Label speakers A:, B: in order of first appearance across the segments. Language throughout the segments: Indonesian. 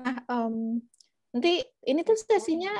A: Nah, um, nanti ini tuh sesinya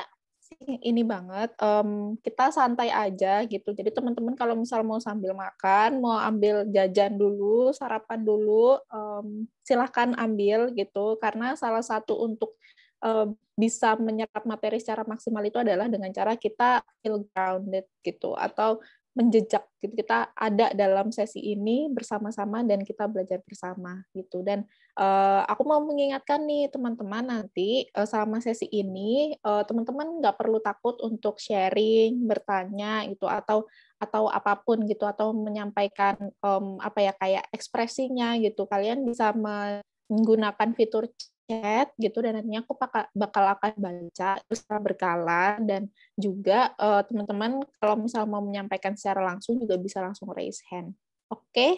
A: ini banget. Um, kita santai aja gitu. Jadi teman-teman kalau misal mau sambil makan, mau ambil jajan dulu, sarapan dulu, um, silahkan ambil gitu. Karena salah satu untuk um, bisa menyerap materi secara maksimal itu adalah dengan cara kita feel grounded gitu atau menjejak gitu kita ada dalam sesi ini bersama-sama dan kita belajar bersama gitu dan uh, aku mau mengingatkan nih teman-teman nanti uh, selama sesi ini uh, teman-teman nggak perlu takut untuk sharing bertanya gitu atau atau apapun gitu atau menyampaikan um, apa ya kayak ekspresinya gitu kalian bisa menggunakan fitur chat gitu dan nantinya aku bakal, bakal akan baca terus berkala dan juga uh, teman-teman kalau misal mau menyampaikan secara langsung juga bisa langsung raise hand. Oke. Okay?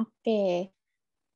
A: Oke. Okay.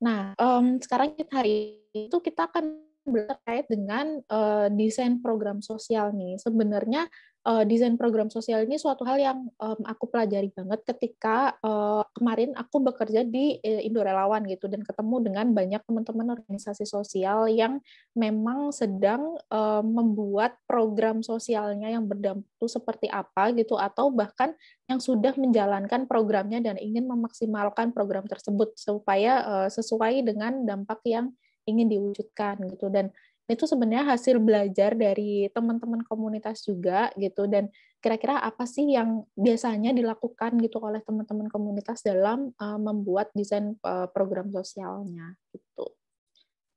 A: Nah, um, sekarang kita hari itu kita akan terkait dengan uh, desain program sosial nih. Sebenarnya uh, desain program sosial ini suatu hal yang um, aku pelajari banget ketika uh, kemarin aku bekerja di uh, Indo Relawan gitu dan ketemu dengan banyak teman-teman organisasi sosial yang memang sedang uh, membuat program sosialnya yang berdampak seperti apa gitu atau bahkan yang sudah menjalankan programnya dan ingin memaksimalkan program tersebut supaya uh, sesuai dengan dampak yang ingin diwujudkan gitu dan itu sebenarnya hasil belajar dari teman-teman komunitas juga gitu dan kira-kira apa sih yang biasanya dilakukan gitu oleh teman-teman komunitas dalam uh, membuat desain uh, program sosialnya gitu.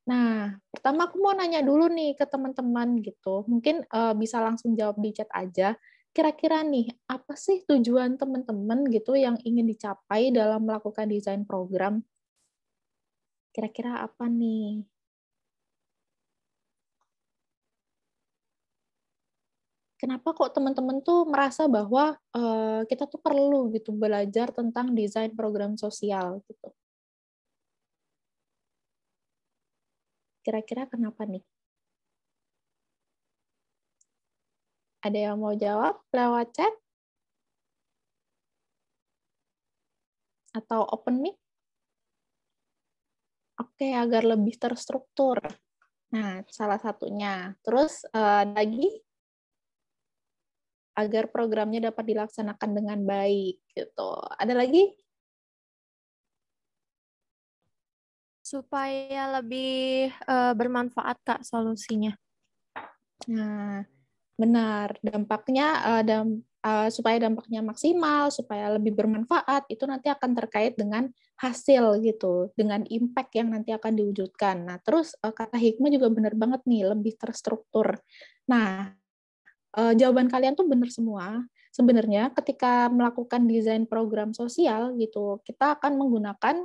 A: Nah, pertama aku mau nanya dulu nih ke teman-teman gitu. Mungkin uh, bisa langsung jawab di chat aja. Kira-kira nih apa sih tujuan teman-teman gitu yang ingin dicapai dalam melakukan desain program? Kira-kira apa nih? Kenapa kok teman-teman tuh merasa bahwa uh, kita tuh perlu gitu belajar tentang desain program sosial gitu? Kira-kira kenapa nih? Ada yang mau jawab lewat chat? Atau open mic? okay, agar lebih terstruktur. Nah, salah satunya. Terus uh, lagi agar programnya dapat dilaksanakan dengan baik gitu. Ada lagi? Supaya lebih uh, bermanfaat Kak solusinya. Nah, benar. Dampaknya uh, Eh, supaya dampaknya maksimal, supaya lebih bermanfaat, itu nanti akan terkait dengan hasil gitu, dengan impact yang nanti akan diwujudkan. Nah, terus eh, kata hikmah juga benar banget nih, lebih terstruktur. Nah, eh, jawaban kalian tuh benar semua. Sebenarnya ketika melakukan desain program sosial gitu, kita akan menggunakan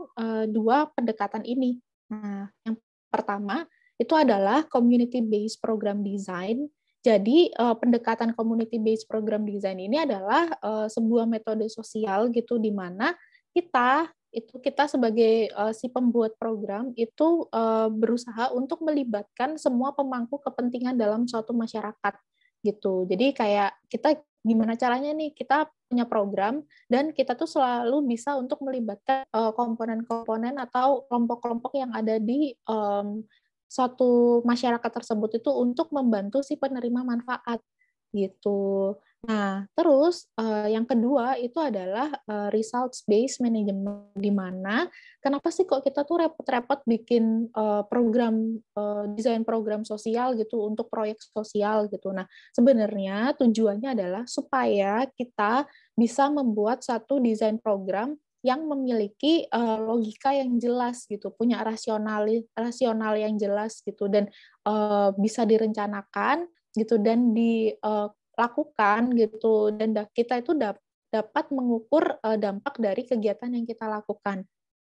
A: dua pendekatan ini. Nah, yang pertama itu adalah community based program design jadi uh, pendekatan community based program design ini adalah uh, sebuah metode sosial gitu di mana kita itu kita sebagai uh, si pembuat program itu uh, berusaha untuk melibatkan semua pemangku kepentingan dalam suatu masyarakat gitu. Jadi kayak kita gimana caranya nih kita punya program dan kita tuh selalu bisa untuk melibatkan komponen-komponen uh, atau kelompok-kelompok yang ada di um, suatu masyarakat tersebut itu untuk membantu si penerima manfaat gitu. Nah, terus uh, yang kedua itu adalah uh, results based management di mana kenapa sih kok kita tuh repot-repot bikin uh, program uh, desain program sosial gitu untuk proyek sosial gitu. Nah, sebenarnya tujuannya adalah supaya kita bisa membuat satu desain program yang memiliki uh, logika yang jelas gitu, punya rasional rasional yang jelas gitu dan uh, bisa direncanakan gitu dan dilakukan eh, gitu dan kita itu dap dapat mengukur uh, dampak dari kegiatan yang kita lakukan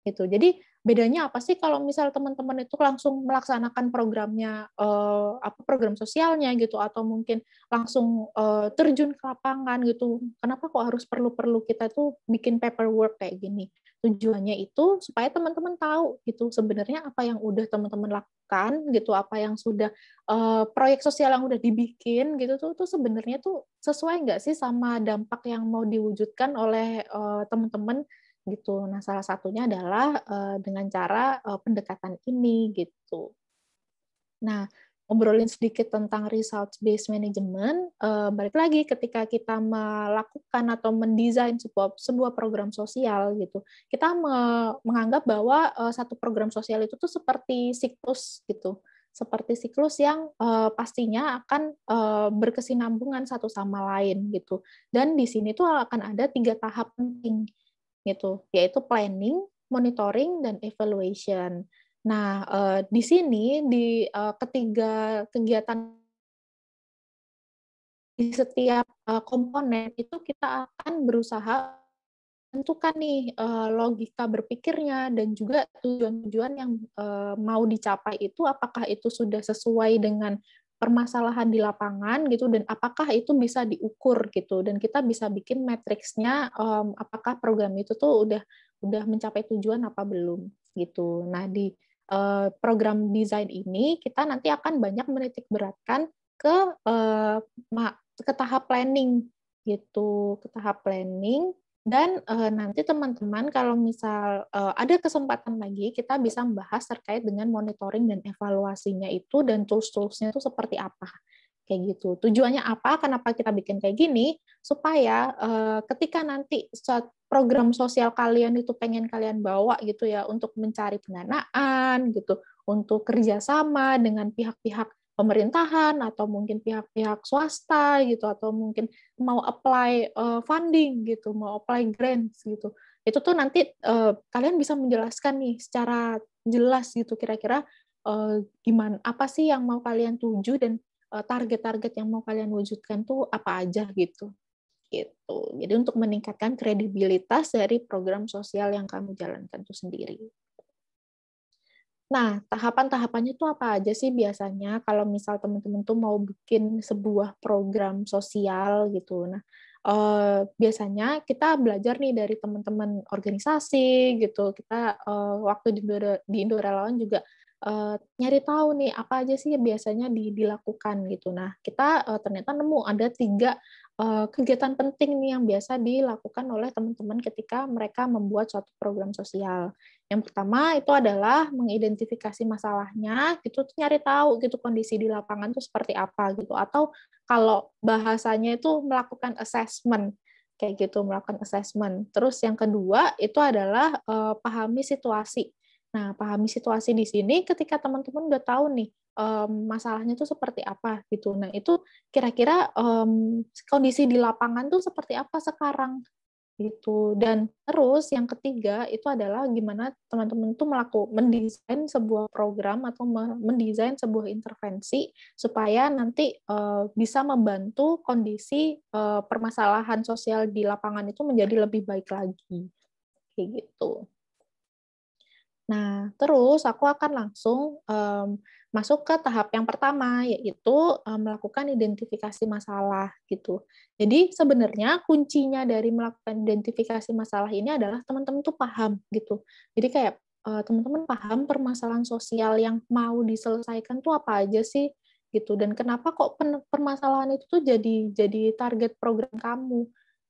A: gitu. Jadi bedanya apa sih kalau misal teman-teman itu langsung melaksanakan programnya eh, apa program sosialnya gitu atau mungkin langsung eh, terjun ke lapangan gitu kenapa kok harus perlu-perlu kita tuh bikin paperwork kayak gini tujuannya itu supaya teman-teman tahu gitu sebenarnya apa yang udah teman-teman lakukan gitu apa yang sudah eh, proyek sosial yang udah dibikin gitu tuh tuh sebenarnya tuh sesuai nggak sih sama dampak yang mau diwujudkan oleh eh, teman-teman gitu. Nah, salah satunya adalah uh, dengan cara uh, pendekatan ini gitu. Nah, ngobrolin sedikit tentang results based management, uh, balik lagi ketika kita melakukan atau mendesain sebuah sebuah program sosial gitu, kita me, menganggap bahwa uh, satu program sosial itu tuh seperti siklus gitu, seperti siklus yang uh, pastinya akan uh, berkesinambungan satu sama lain gitu. Dan di sini tuh akan ada tiga tahap penting gitu, yaitu planning, monitoring, dan evaluation. Nah, eh, di sini di eh, ketiga kegiatan di setiap eh, komponen itu kita akan berusaha tentukan nih eh, logika berpikirnya dan juga tujuan-tujuan yang eh, mau dicapai itu apakah itu sudah sesuai dengan permasalahan di lapangan gitu dan apakah itu bisa diukur gitu dan kita bisa bikin matriksnya um, apakah program itu tuh udah udah mencapai tujuan apa belum gitu. Nah di uh, program desain ini kita nanti akan banyak menitik beratkan ke uh, ke tahap planning gitu ke tahap planning dan e, nanti teman-teman kalau misal e, ada kesempatan lagi kita bisa membahas terkait dengan monitoring dan evaluasinya itu dan tools-toolsnya itu seperti apa kayak gitu. Tujuannya apa? Kenapa kita bikin kayak gini? Supaya uh, ketika nanti saat program sosial kalian itu pengen kalian bawa gitu ya untuk mencari pendanaan gitu, untuk kerjasama dengan pihak-pihak pemerintahan atau mungkin pihak-pihak swasta gitu atau mungkin mau apply uh, funding gitu mau apply grants gitu itu tuh nanti uh, kalian bisa menjelaskan nih secara jelas gitu kira-kira uh, gimana apa sih yang mau kalian tuju dan target-target uh, yang mau kalian wujudkan tuh apa aja gitu gitu jadi untuk meningkatkan kredibilitas dari program sosial yang kamu jalankan itu sendiri Nah, tahapan-tahapannya itu apa aja sih biasanya kalau misal teman-teman tuh mau bikin sebuah program sosial gitu. Nah, eh, biasanya kita belajar nih dari teman-teman organisasi gitu. Kita eh, waktu di Indo, di Indo Relawan juga uh, nyari tahu nih apa aja sih biasanya di, dilakukan gitu. Nah, kita uh, ternyata nemu ada tiga uh, kegiatan penting nih yang biasa dilakukan oleh teman-teman ketika mereka membuat suatu program sosial. Yang pertama itu adalah mengidentifikasi masalahnya, gitu nyari tahu gitu kondisi di lapangan tuh seperti apa gitu atau kalau bahasanya itu melakukan assessment kayak gitu melakukan assessment. Terus yang kedua itu adalah uh, pahami situasi Nah, pahami situasi di sini ketika teman-teman udah tahu nih um, masalahnya tuh seperti apa gitu. Nah, itu kira-kira um, kondisi di lapangan tuh seperti apa sekarang gitu. Dan terus yang ketiga itu adalah gimana teman-teman tuh melakukan mendesain sebuah program atau mendesain sebuah intervensi supaya nanti uh, bisa membantu kondisi uh, permasalahan sosial di lapangan itu menjadi lebih baik lagi. Kayak gitu. Nah, terus aku akan langsung um, masuk ke tahap yang pertama, yaitu um, melakukan identifikasi masalah gitu. Jadi sebenarnya kuncinya dari melakukan identifikasi masalah ini adalah teman-teman tuh paham gitu. Jadi kayak teman-teman uh, paham permasalahan sosial yang mau diselesaikan tuh apa aja sih gitu dan kenapa kok permasalahan itu tuh jadi jadi target program kamu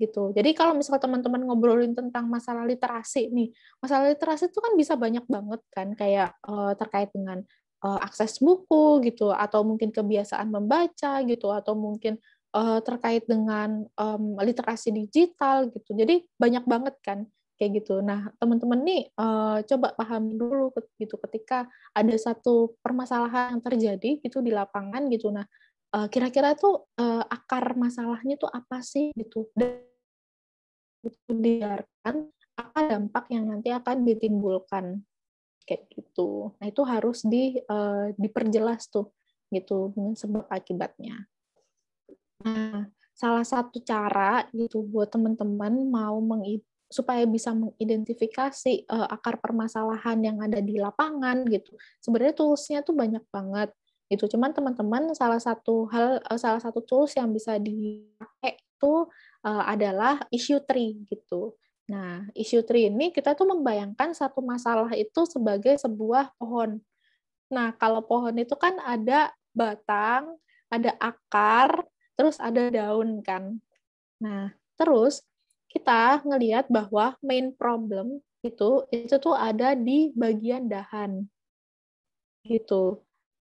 A: gitu. Jadi kalau misalnya teman-teman ngobrolin tentang masalah literasi nih, masalah literasi itu kan bisa banyak banget kan kayak uh, terkait dengan uh, akses buku gitu atau mungkin kebiasaan membaca gitu atau mungkin uh, terkait dengan um, literasi digital gitu. Jadi banyak banget kan kayak gitu. Nah, teman-teman nih uh, coba pahami dulu gitu ketika ada satu permasalahan yang terjadi gitu di lapangan gitu. Nah, kira-kira tuh akar masalahnya tuh apa sih gitu. Dan itu dibiarkan apa dampak yang nanti akan ditimbulkan kayak gitu nah itu harus di uh, diperjelas tuh gitu dengan sebab akibatnya nah salah satu cara gitu buat teman-teman mau meng supaya bisa mengidentifikasi uh, akar permasalahan yang ada di lapangan gitu sebenarnya toolsnya tuh banyak banget itu cuman teman-teman salah satu hal eh, salah satu tools yang bisa dipakai itu uh, adalah issue tree gitu. Nah, issue tree ini kita tuh membayangkan satu masalah itu sebagai sebuah pohon. Nah, kalau pohon itu kan ada batang, ada akar, terus ada daun kan. Nah, terus kita ngelihat bahwa main problem itu itu tuh ada di bagian dahan. Gitu.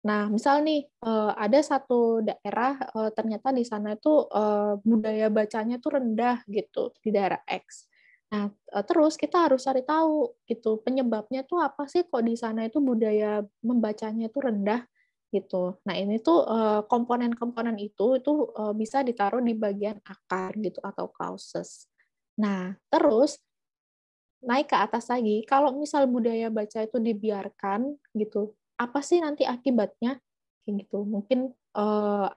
A: Nah, misal nih eh, ada satu daerah eh, ternyata di sana itu eh, budaya bacanya tuh rendah gitu di daerah X. Nah, terus kita harus cari tahu gitu penyebabnya tuh apa sih kok di sana itu budaya membacanya itu rendah gitu. Nah, ini tuh komponen-komponen itu itu bisa ditaruh di bagian akar gitu atau causes. Nah, terus naik ke atas lagi kalau misal budaya baca itu dibiarkan gitu apa sih nanti akibatnya gitu mungkin uh,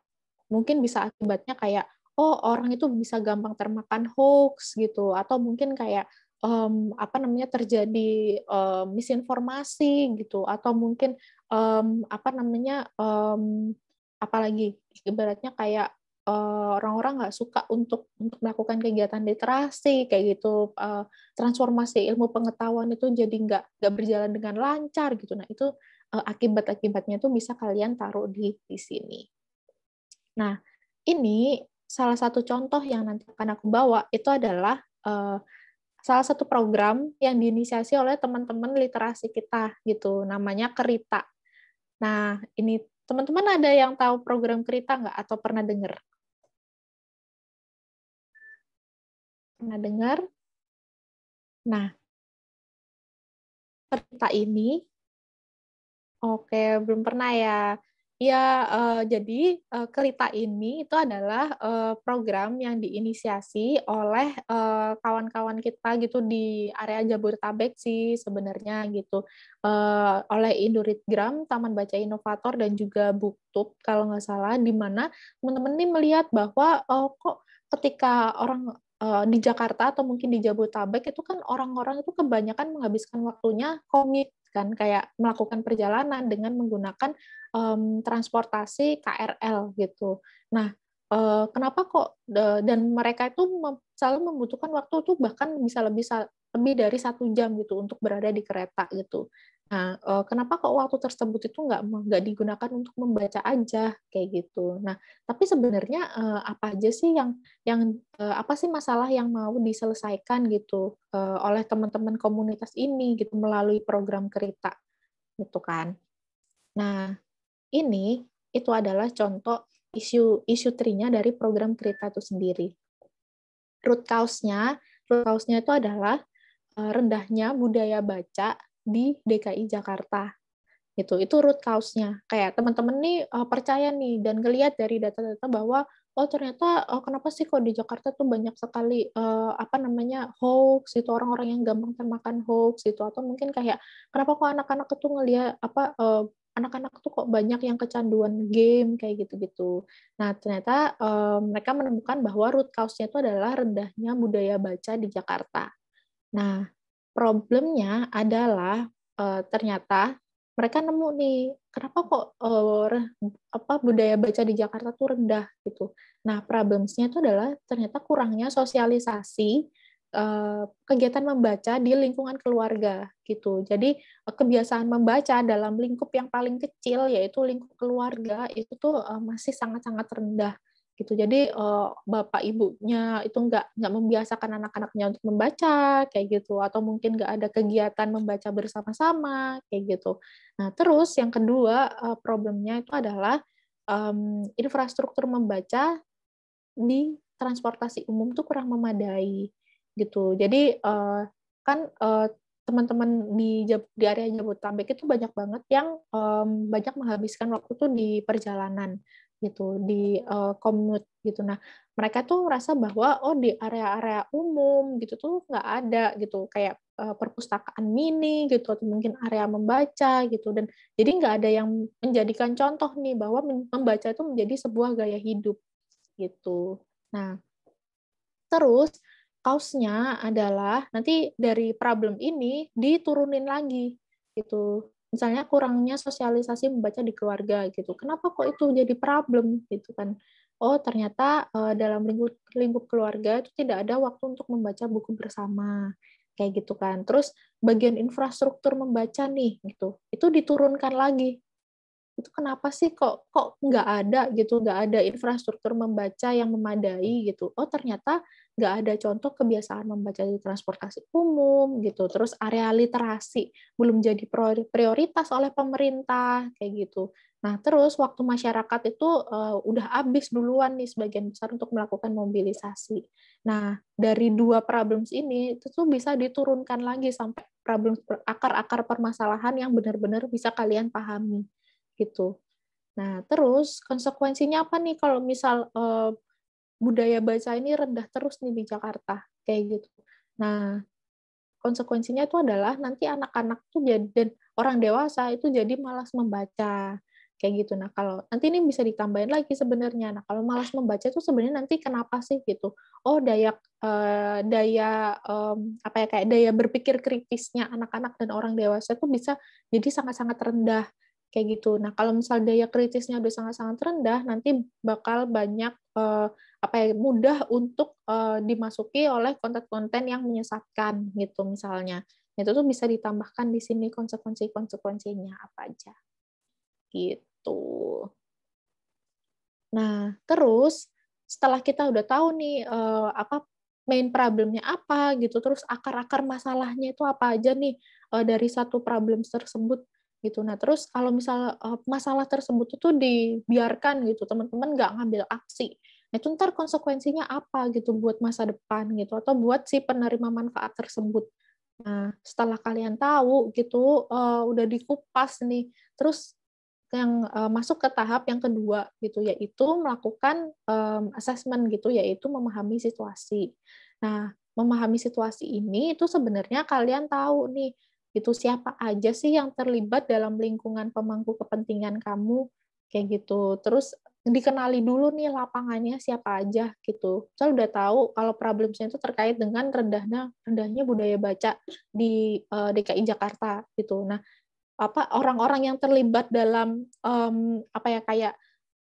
A: mungkin bisa akibatnya kayak oh orang itu bisa gampang termakan hoax gitu atau mungkin kayak um, apa namanya terjadi um, misinformasi gitu atau mungkin um, apa namanya um, apalagi ibaratnya kayak orang eh, orang-orang nggak suka untuk untuk melakukan kegiatan literasi kayak gitu uh, transformasi ilmu pengetahuan itu jadi nggak nggak berjalan dengan lancar gitu nah itu Eh, akibat-akibatnya tuh bisa kalian taruh di di sini. Nah, ini salah satu contoh yang nanti akan aku bawa itu adalah uh, salah satu program yang diinisiasi oleh teman-teman literasi kita gitu, namanya Kerita. Nah, ini teman-teman ada yang tahu program Kerita nggak atau pernah
B: dengar? Pernah dengar? Nah, Kerita ini
A: Oke, belum pernah ya. Ya, uh, jadi uh, Kelita ini itu adalah uh, program yang diinisiasi oleh kawan kawan-kawan kita gitu di area Jabodetabek sih sebenarnya gitu uh, oleh Induritgram, Taman Baca Inovator dan juga Buktub kalau nggak salah, di mana teman-teman ini melihat bahwa uh, kok ketika orang di Jakarta atau mungkin di Jabodetabek itu kan orang-orang itu kebanyakan menghabiskan waktunya komik kan kayak melakukan perjalanan dengan menggunakan um, transportasi KRL gitu. Nah, uh, kenapa kok uh, dan mereka itu selalu membutuhkan waktu tuh bahkan bisa lebih lebih dari satu jam gitu untuk berada di kereta gitu. Nah, eh, kenapa kok waktu tersebut itu nggak nggak digunakan untuk membaca aja kayak gitu. Nah, tapi sebenarnya eh, apa aja sih yang yang eh, apa sih masalah yang mau diselesaikan gitu oleh teman-teman komunitas ini gitu melalui program kerita gitu kan. Nah, ini itu adalah contoh isu isu trinya dari program kerita itu sendiri. Root cause-nya, root cause-nya itu adalah rendahnya budaya baca di DKI Jakarta gitu itu root cause-nya kayak teman-teman nih uh, percaya nih dan ngelihat dari data-data bahwa oh ternyata oh, kenapa sih kok di Jakarta tuh banyak sekali uh, apa namanya hoax itu orang-orang yang gampang termakan hoax itu atau mungkin kayak kenapa kok anak-anak itu ngelihat apa anak anak-anak tuh kok banyak yang kecanduan game kayak gitu-gitu. Nah ternyata uh, mereka menemukan bahwa root cause-nya itu adalah rendahnya budaya baca di Jakarta. Nah problemnya adalah uh, ternyata mereka nemu nih kenapa kok uh, apa budaya baca di Jakarta tuh rendah gitu. Nah problemsnya itu adalah ternyata kurangnya sosialisasi uh, kegiatan membaca di lingkungan keluarga gitu. Jadi uh, kebiasaan membaca dalam lingkup yang paling kecil yaitu lingkup keluarga itu tuh uh, masih sangat-sangat rendah gitu jadi uh, bapak ibunya itu nggak nggak membiasakan anak-anaknya untuk membaca kayak gitu atau mungkin nggak ada kegiatan membaca bersama-sama kayak gitu nah terus yang kedua uh, problemnya itu adalah um, infrastruktur membaca di transportasi umum tuh kurang memadai gitu jadi uh, kan uh, teman-teman di di area Jabodetabek itu banyak banget yang um, banyak menghabiskan waktu tuh di perjalanan gitu di uh, commute gitu nah mereka tuh merasa bahwa oh di area-area umum gitu tuh nggak ada gitu kayak uh, perpustakaan mini gitu atau mungkin area membaca gitu dan jadi nggak ada yang menjadikan contoh nih bahwa membaca itu menjadi sebuah gaya hidup gitu nah terus kausnya adalah nanti dari problem ini diturunin lagi gitu misalnya kurangnya sosialisasi membaca di keluarga gitu. Kenapa kok itu jadi problem gitu kan? Oh ternyata eh, dalam lingkup lingkup keluarga itu tidak ada waktu untuk membaca buku bersama kayak gitu kan. Terus bagian infrastruktur membaca nih gitu, itu diturunkan lagi. Itu kenapa sih kok kok nggak ada gitu, nggak ada infrastruktur membaca yang memadai gitu? Oh ternyata nggak ada contoh kebiasaan membaca di transportasi umum gitu terus area literasi belum jadi prioritas oleh pemerintah kayak gitu nah terus waktu masyarakat itu uh, udah habis duluan nih sebagian besar untuk melakukan mobilisasi nah dari dua problems ini itu tuh bisa diturunkan lagi sampai problem akar-akar permasalahan yang benar-benar bisa kalian pahami gitu nah terus konsekuensinya apa nih kalau misal uh, budaya baca ini rendah terus nih di Jakarta kayak gitu. Nah, konsekuensinya itu adalah nanti anak-anak tuh jadi dan orang dewasa itu jadi malas membaca kayak gitu. Nah, kalau nanti ini bisa ditambahin lagi sebenarnya. Nah, kalau malas membaca itu sebenarnya nanti kenapa sih gitu? Oh, daya eh, daya eh, apa ya kayak daya berpikir kritisnya anak-anak dan orang dewasa itu bisa jadi sangat-sangat rendah kayak gitu. Nah, kalau misal daya kritisnya udah sangat-sangat rendah, nanti bakal banyak eh, apa ya mudah untuk eh, dimasuki oleh konten-konten yang menyesatkan gitu misalnya. Itu tuh bisa ditambahkan di sini konsekuensi-konsekuensinya apa aja. Gitu. Nah, terus setelah kita udah tahu nih eh, apa main problemnya apa gitu, terus akar-akar masalahnya itu apa aja nih eh, dari satu problem tersebut gitu. Nah terus kalau misal eh, masalah tersebut itu dibiarkan gitu, teman-teman nggak ngambil aksi, nah itu ntar konsekuensinya apa gitu buat masa depan gitu atau buat si penerima manfaat tersebut. Nah setelah kalian tahu gitu uh, udah dikupas nih, terus yang uh, masuk ke tahap yang kedua gitu yaitu melakukan um, assessment gitu yaitu memahami situasi. Nah memahami situasi ini itu sebenarnya kalian tahu nih itu siapa aja sih yang terlibat dalam lingkungan pemangku kepentingan kamu kayak gitu terus dikenali dulu nih lapangannya siapa aja gitu. Saya udah tahu kalau problemnya itu terkait dengan rendahnya rendahnya budaya baca di uh, eh, DKI Jakarta gitu. Nah, apa orang-orang yang terlibat dalam um, apa ya kayak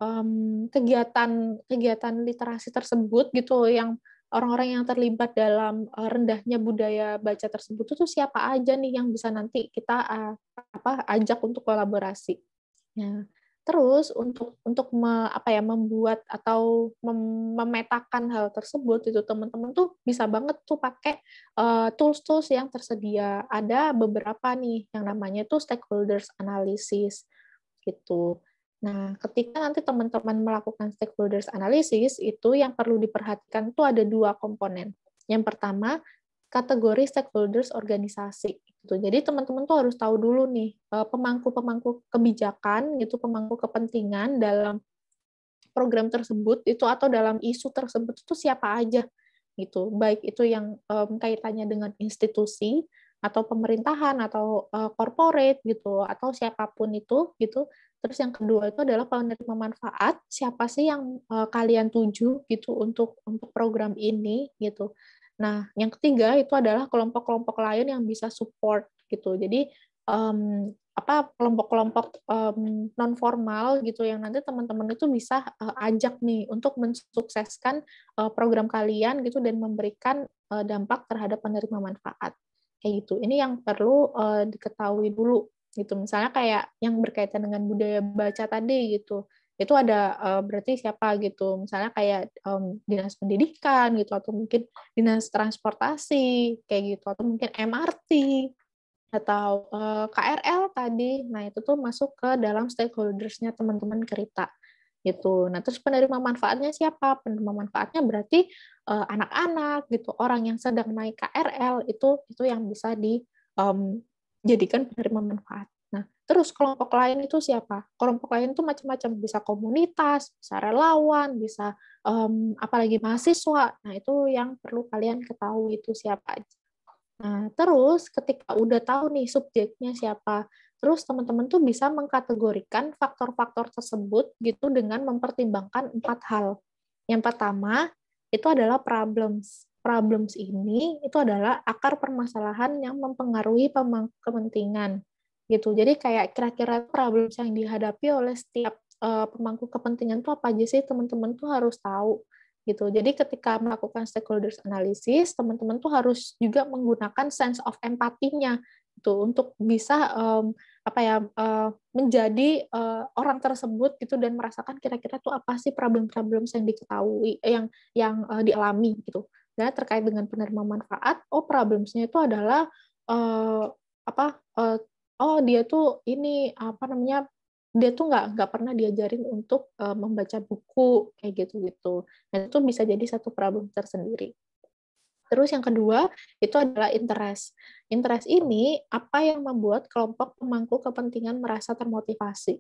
A: um, kegiatan kegiatan literasi tersebut gitu yang orang-orang yang terlibat dalam eh, rendahnya budaya baca tersebut itu siapa aja nih yang bisa nanti kita eh, apa ajak untuk kolaborasi. ya terus untuk untuk me, apa ya membuat atau mem, memetakan hal tersebut itu teman-teman tuh bisa banget tuh pakai uh, tools-tools yang tersedia. Ada beberapa nih yang namanya tuh stakeholders analysis gitu. Nah, ketika nanti teman-teman melakukan stakeholders analysis, itu yang perlu diperhatikan itu ada dua komponen. Yang pertama, kategori stakeholders organisasi. Gitu. Jadi teman-teman tuh harus tahu dulu nih, eh, pemangku-pemangku kebijakan, gitu, pemangku kepentingan dalam program tersebut itu atau dalam isu tersebut itu siapa aja gitu baik itu yang um, kaitannya dengan institusi atau pemerintahan atau uh, corporate gitu atau siapapun itu gitu Terus yang kedua itu adalah penerima manfaat, siapa sih yang uh, kalian tuju gitu untuk untuk program ini gitu. Nah, yang ketiga itu adalah kelompok-kelompok lain yang bisa support gitu. Jadi um, apa kelompok-kelompok um, non formal gitu yang nanti teman-teman itu bisa uh, ajak nih untuk mensukseskan uh, program kalian gitu dan memberikan uh, dampak terhadap penerima manfaat kayak gitu. Ini yang perlu uh, diketahui dulu gitu misalnya kayak yang berkaitan dengan budaya baca tadi gitu itu ada uh, berarti siapa gitu misalnya kayak um, dinas pendidikan gitu atau mungkin dinas transportasi kayak gitu atau mungkin MRT atau uh, eh, KRL tadi nah itu tuh masuk ke dalam stakeholdersnya teman-teman kereta gitu nah terus penerima manfaatnya siapa penerima manfaatnya berarti eh, anak-anak uh, gitu orang yang sedang naik KRL itu itu yang bisa di um, jadikan penerima manfaat. Nah, terus kelompok lain itu siapa? Kelompok lain itu macam-macam, bisa komunitas, bisa relawan, bisa um, apalagi mahasiswa. Nah, itu yang perlu kalian ketahui itu siapa aja. Nah, terus ketika udah tahu nih subjeknya siapa, terus teman-teman tuh bisa mengkategorikan faktor-faktor tersebut gitu dengan mempertimbangkan empat hal. Yang pertama, itu adalah problems problems ini itu adalah akar permasalahan yang mempengaruhi pemangku kepentingan gitu. Jadi kayak kira-kira problems yang dihadapi oleh setiap uh, pemangku kepentingan itu apa aja sih teman-teman tuh harus tahu gitu. Jadi ketika melakukan stakeholders analysis, teman-teman tuh harus juga menggunakan sense of empatinya itu untuk bisa um, apa ya uh, menjadi uh, orang tersebut gitu dan merasakan kira-kira tuh apa sih problem-problem yang diketahui yang yang uh, dialami gitu. Nah, terkait dengan penerima manfaat, oh problemsnya itu adalah uh, apa? Uh, oh dia tuh ini apa namanya? Dia tuh nggak nggak pernah diajarin untuk uh, membaca buku kayak gitu gitu. Dan itu bisa jadi satu problem tersendiri. Terus yang kedua itu adalah interest. Interest ini apa yang membuat kelompok pemangku kepentingan merasa termotivasi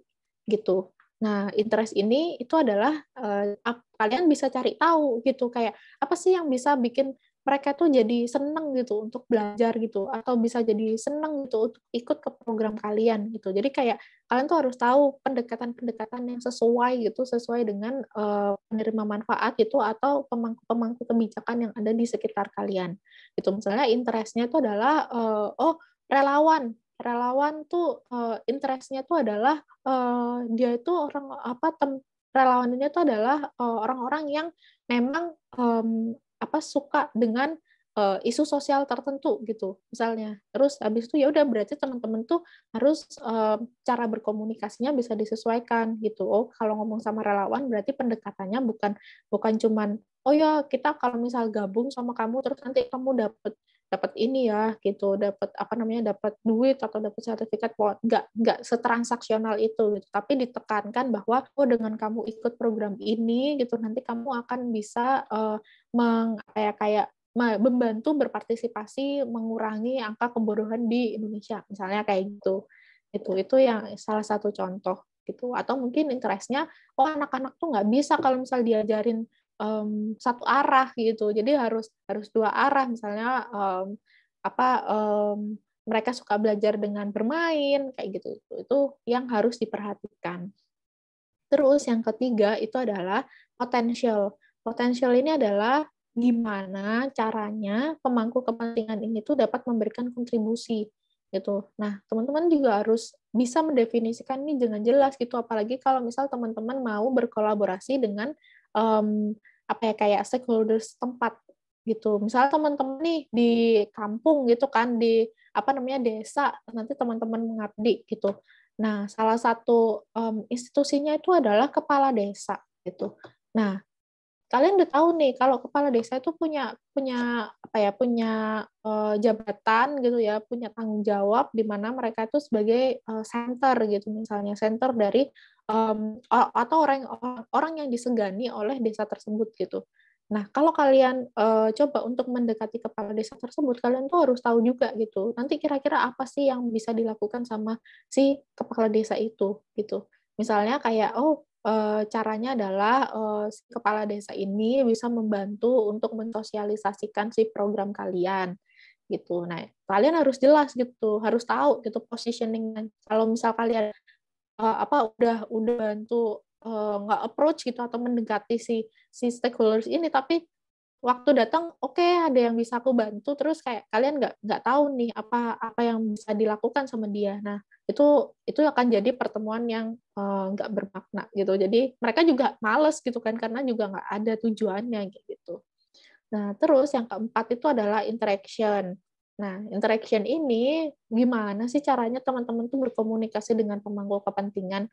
A: gitu. Nah, interest ini itu adalah eh, kalian bisa cari tahu gitu kayak apa sih yang bisa bikin mereka tuh jadi seneng gitu untuk belajar gitu atau bisa jadi seneng gitu untuk ikut ke program kalian gitu. Jadi kayak kalian tuh harus tahu pendekatan-pendekatan yang sesuai gitu sesuai dengan eh, penerima manfaat gitu atau pemangku-pemangku kebijakan yang ada di sekitar kalian. Itu misalnya interestnya itu adalah eh, oh relawan relawan tuh uh, interestnya tuh adalah uh, dia itu orang apa tem, relawannya itu adalah eh, orang-orang uh, yang memang um, apa suka dengan uh, isu sosial tertentu gitu misalnya terus habis itu ya udah berarti teman-teman tuh harus uh, cara berkomunikasinya bisa disesuaikan gitu oh kalau ngomong sama relawan berarti pendekatannya bukan bukan cuman oh ya kita kalau misal gabung sama kamu terus nanti kamu dapat dapat ini ya gitu dapat apa namanya dapat duit atau dapat sertifikat nggak nggak setransaksional itu gitu tapi ditekankan bahwa oh dengan kamu ikut program ini gitu nanti kamu akan bisa uh, meng kayak kayak membantu berpartisipasi mengurangi angka kebodohan di Indonesia misalnya kayak gitu itu itu yang salah satu contoh gitu atau mungkin interestnya oh anak-anak tuh nggak bisa kalau misal diajarin um, satu arah gitu jadi harus harus dua arah misalnya um, apa um, mereka suka belajar dengan bermain kayak gitu itu, itu yang harus diperhatikan terus yang ketiga itu adalah potensial potensial ini adalah gimana caranya pemangku kepentingan ini tuh dapat memberikan kontribusi gitu. Nah, teman-teman juga harus bisa mendefinisikan ini dengan jelas gitu apalagi kalau misal teman-teman mau berkolaborasi dengan um, apa ya kayak stakeholders setempat gitu. Misalnya teman-teman nih di kampung gitu kan di apa namanya desa nanti teman-teman mengabdi gitu. Nah, salah satu um, institusinya itu adalah kepala desa gitu. Nah, kalian udah tahu nih kalau kepala desa itu punya punya apa ya punya uh, jabatan gitu ya punya tanggung jawab di mana mereka itu sebagai uh, eh, center gitu misalnya center dari um, atau orang orang yang disegani oleh desa tersebut gitu nah kalau kalian uh, coba untuk mendekati kepala desa tersebut kalian tuh harus tahu juga gitu nanti kira-kira apa sih yang bisa dilakukan sama si kepala desa itu gitu misalnya kayak oh Eh, caranya adalah eh, si kepala desa ini bisa membantu untuk mensosialisasikan si program kalian gitu. Nah, kalian harus jelas gitu, harus tahu gitu positioning. Kalau misal kalian eh, apa udah udah bantu nggak approach gitu atau mendekati si si stakeholders ini, tapi waktu datang oke okay, ada yang bisa aku bantu. Terus kayak kalian nggak nggak tahu nih apa apa yang bisa dilakukan sama dia. Nah, itu itu akan jadi pertemuan yang eh, nggak uh, bermakna gitu jadi mereka juga males gitu kan karena juga nggak ada tujuannya gitu nah terus yang keempat itu adalah interaction nah interaction ini gimana sih caranya teman-teman tuh berkomunikasi dengan pemangku kepentingan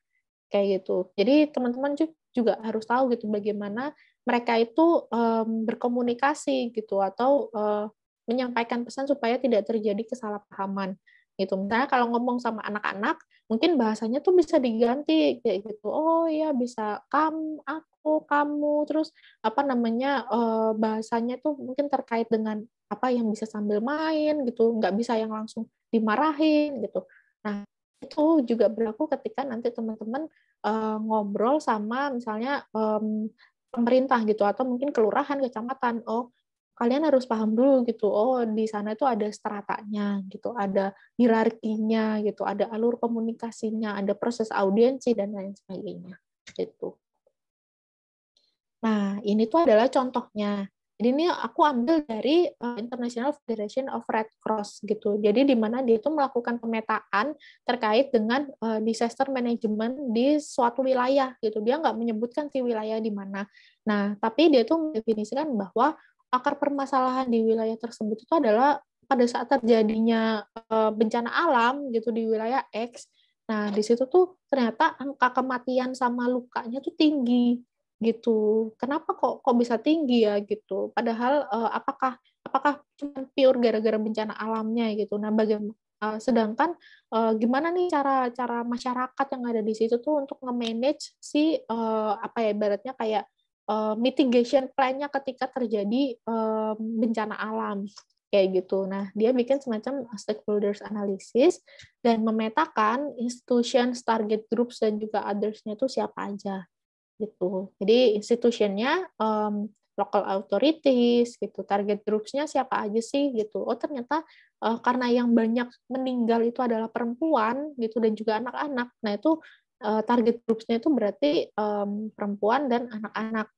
A: kayak gitu jadi teman-teman juga harus tahu gitu bagaimana mereka itu um, berkomunikasi gitu atau uh, menyampaikan pesan supaya tidak terjadi kesalahpahaman gitu misalnya kalau ngomong sama anak-anak mungkin bahasanya tuh bisa diganti kayak gitu oh ya bisa kamu aku kamu terus apa namanya eh, bahasanya tuh mungkin terkait dengan apa yang bisa sambil main gitu nggak bisa yang langsung dimarahin gitu nah itu juga berlaku ketika nanti teman-teman eh, ngobrol sama misalnya mmm, pemerintah gitu atau mungkin kelurahan kecamatan oh kalian harus paham dulu gitu oh di sana itu ada stratanya gitu ada hierarkinya gitu ada alur komunikasinya ada proses audiensi dan lain sebagainya gitu nah ini tuh adalah contohnya jadi ini aku ambil dari eh, International Federation of Red Cross gitu jadi di mana dia itu melakukan pemetaan terkait dengan eh, disaster management di suatu wilayah gitu dia nggak menyebutkan si wilayah di mana nah tapi dia tuh mendefinisikan bahwa akar permasalahan di wilayah tersebut itu adalah pada saat terjadinya eh, bencana alam gitu di wilayah X. Nah, di situ tuh ternyata angka kematian sama lukanya tuh tinggi gitu. Kenapa kok kok bisa tinggi ya gitu? Padahal eh, apakah apakah cuma pure gara-gara bencana alamnya gitu. Nah, bagaimana eh, sedangkan gimana nih cara cara masyarakat yang ada di situ tuh untuk nge-manage si uh, apa ya ibaratnya kayak Eh, mitigation plan-nya ketika terjadi eh, bencana alam kayak gitu. Nah, dia bikin semacam stakeholders analysis dan memetakan institutions, target groups dan juga others-nya itu siapa aja gitu. Jadi institutionnya um, local authorities gitu, target groups-nya siapa aja sih gitu. Oh ternyata uh, karena yang banyak meninggal itu adalah perempuan gitu dan juga anak-anak. Nah itu uh, target groups-nya itu berarti um, perempuan dan anak-anak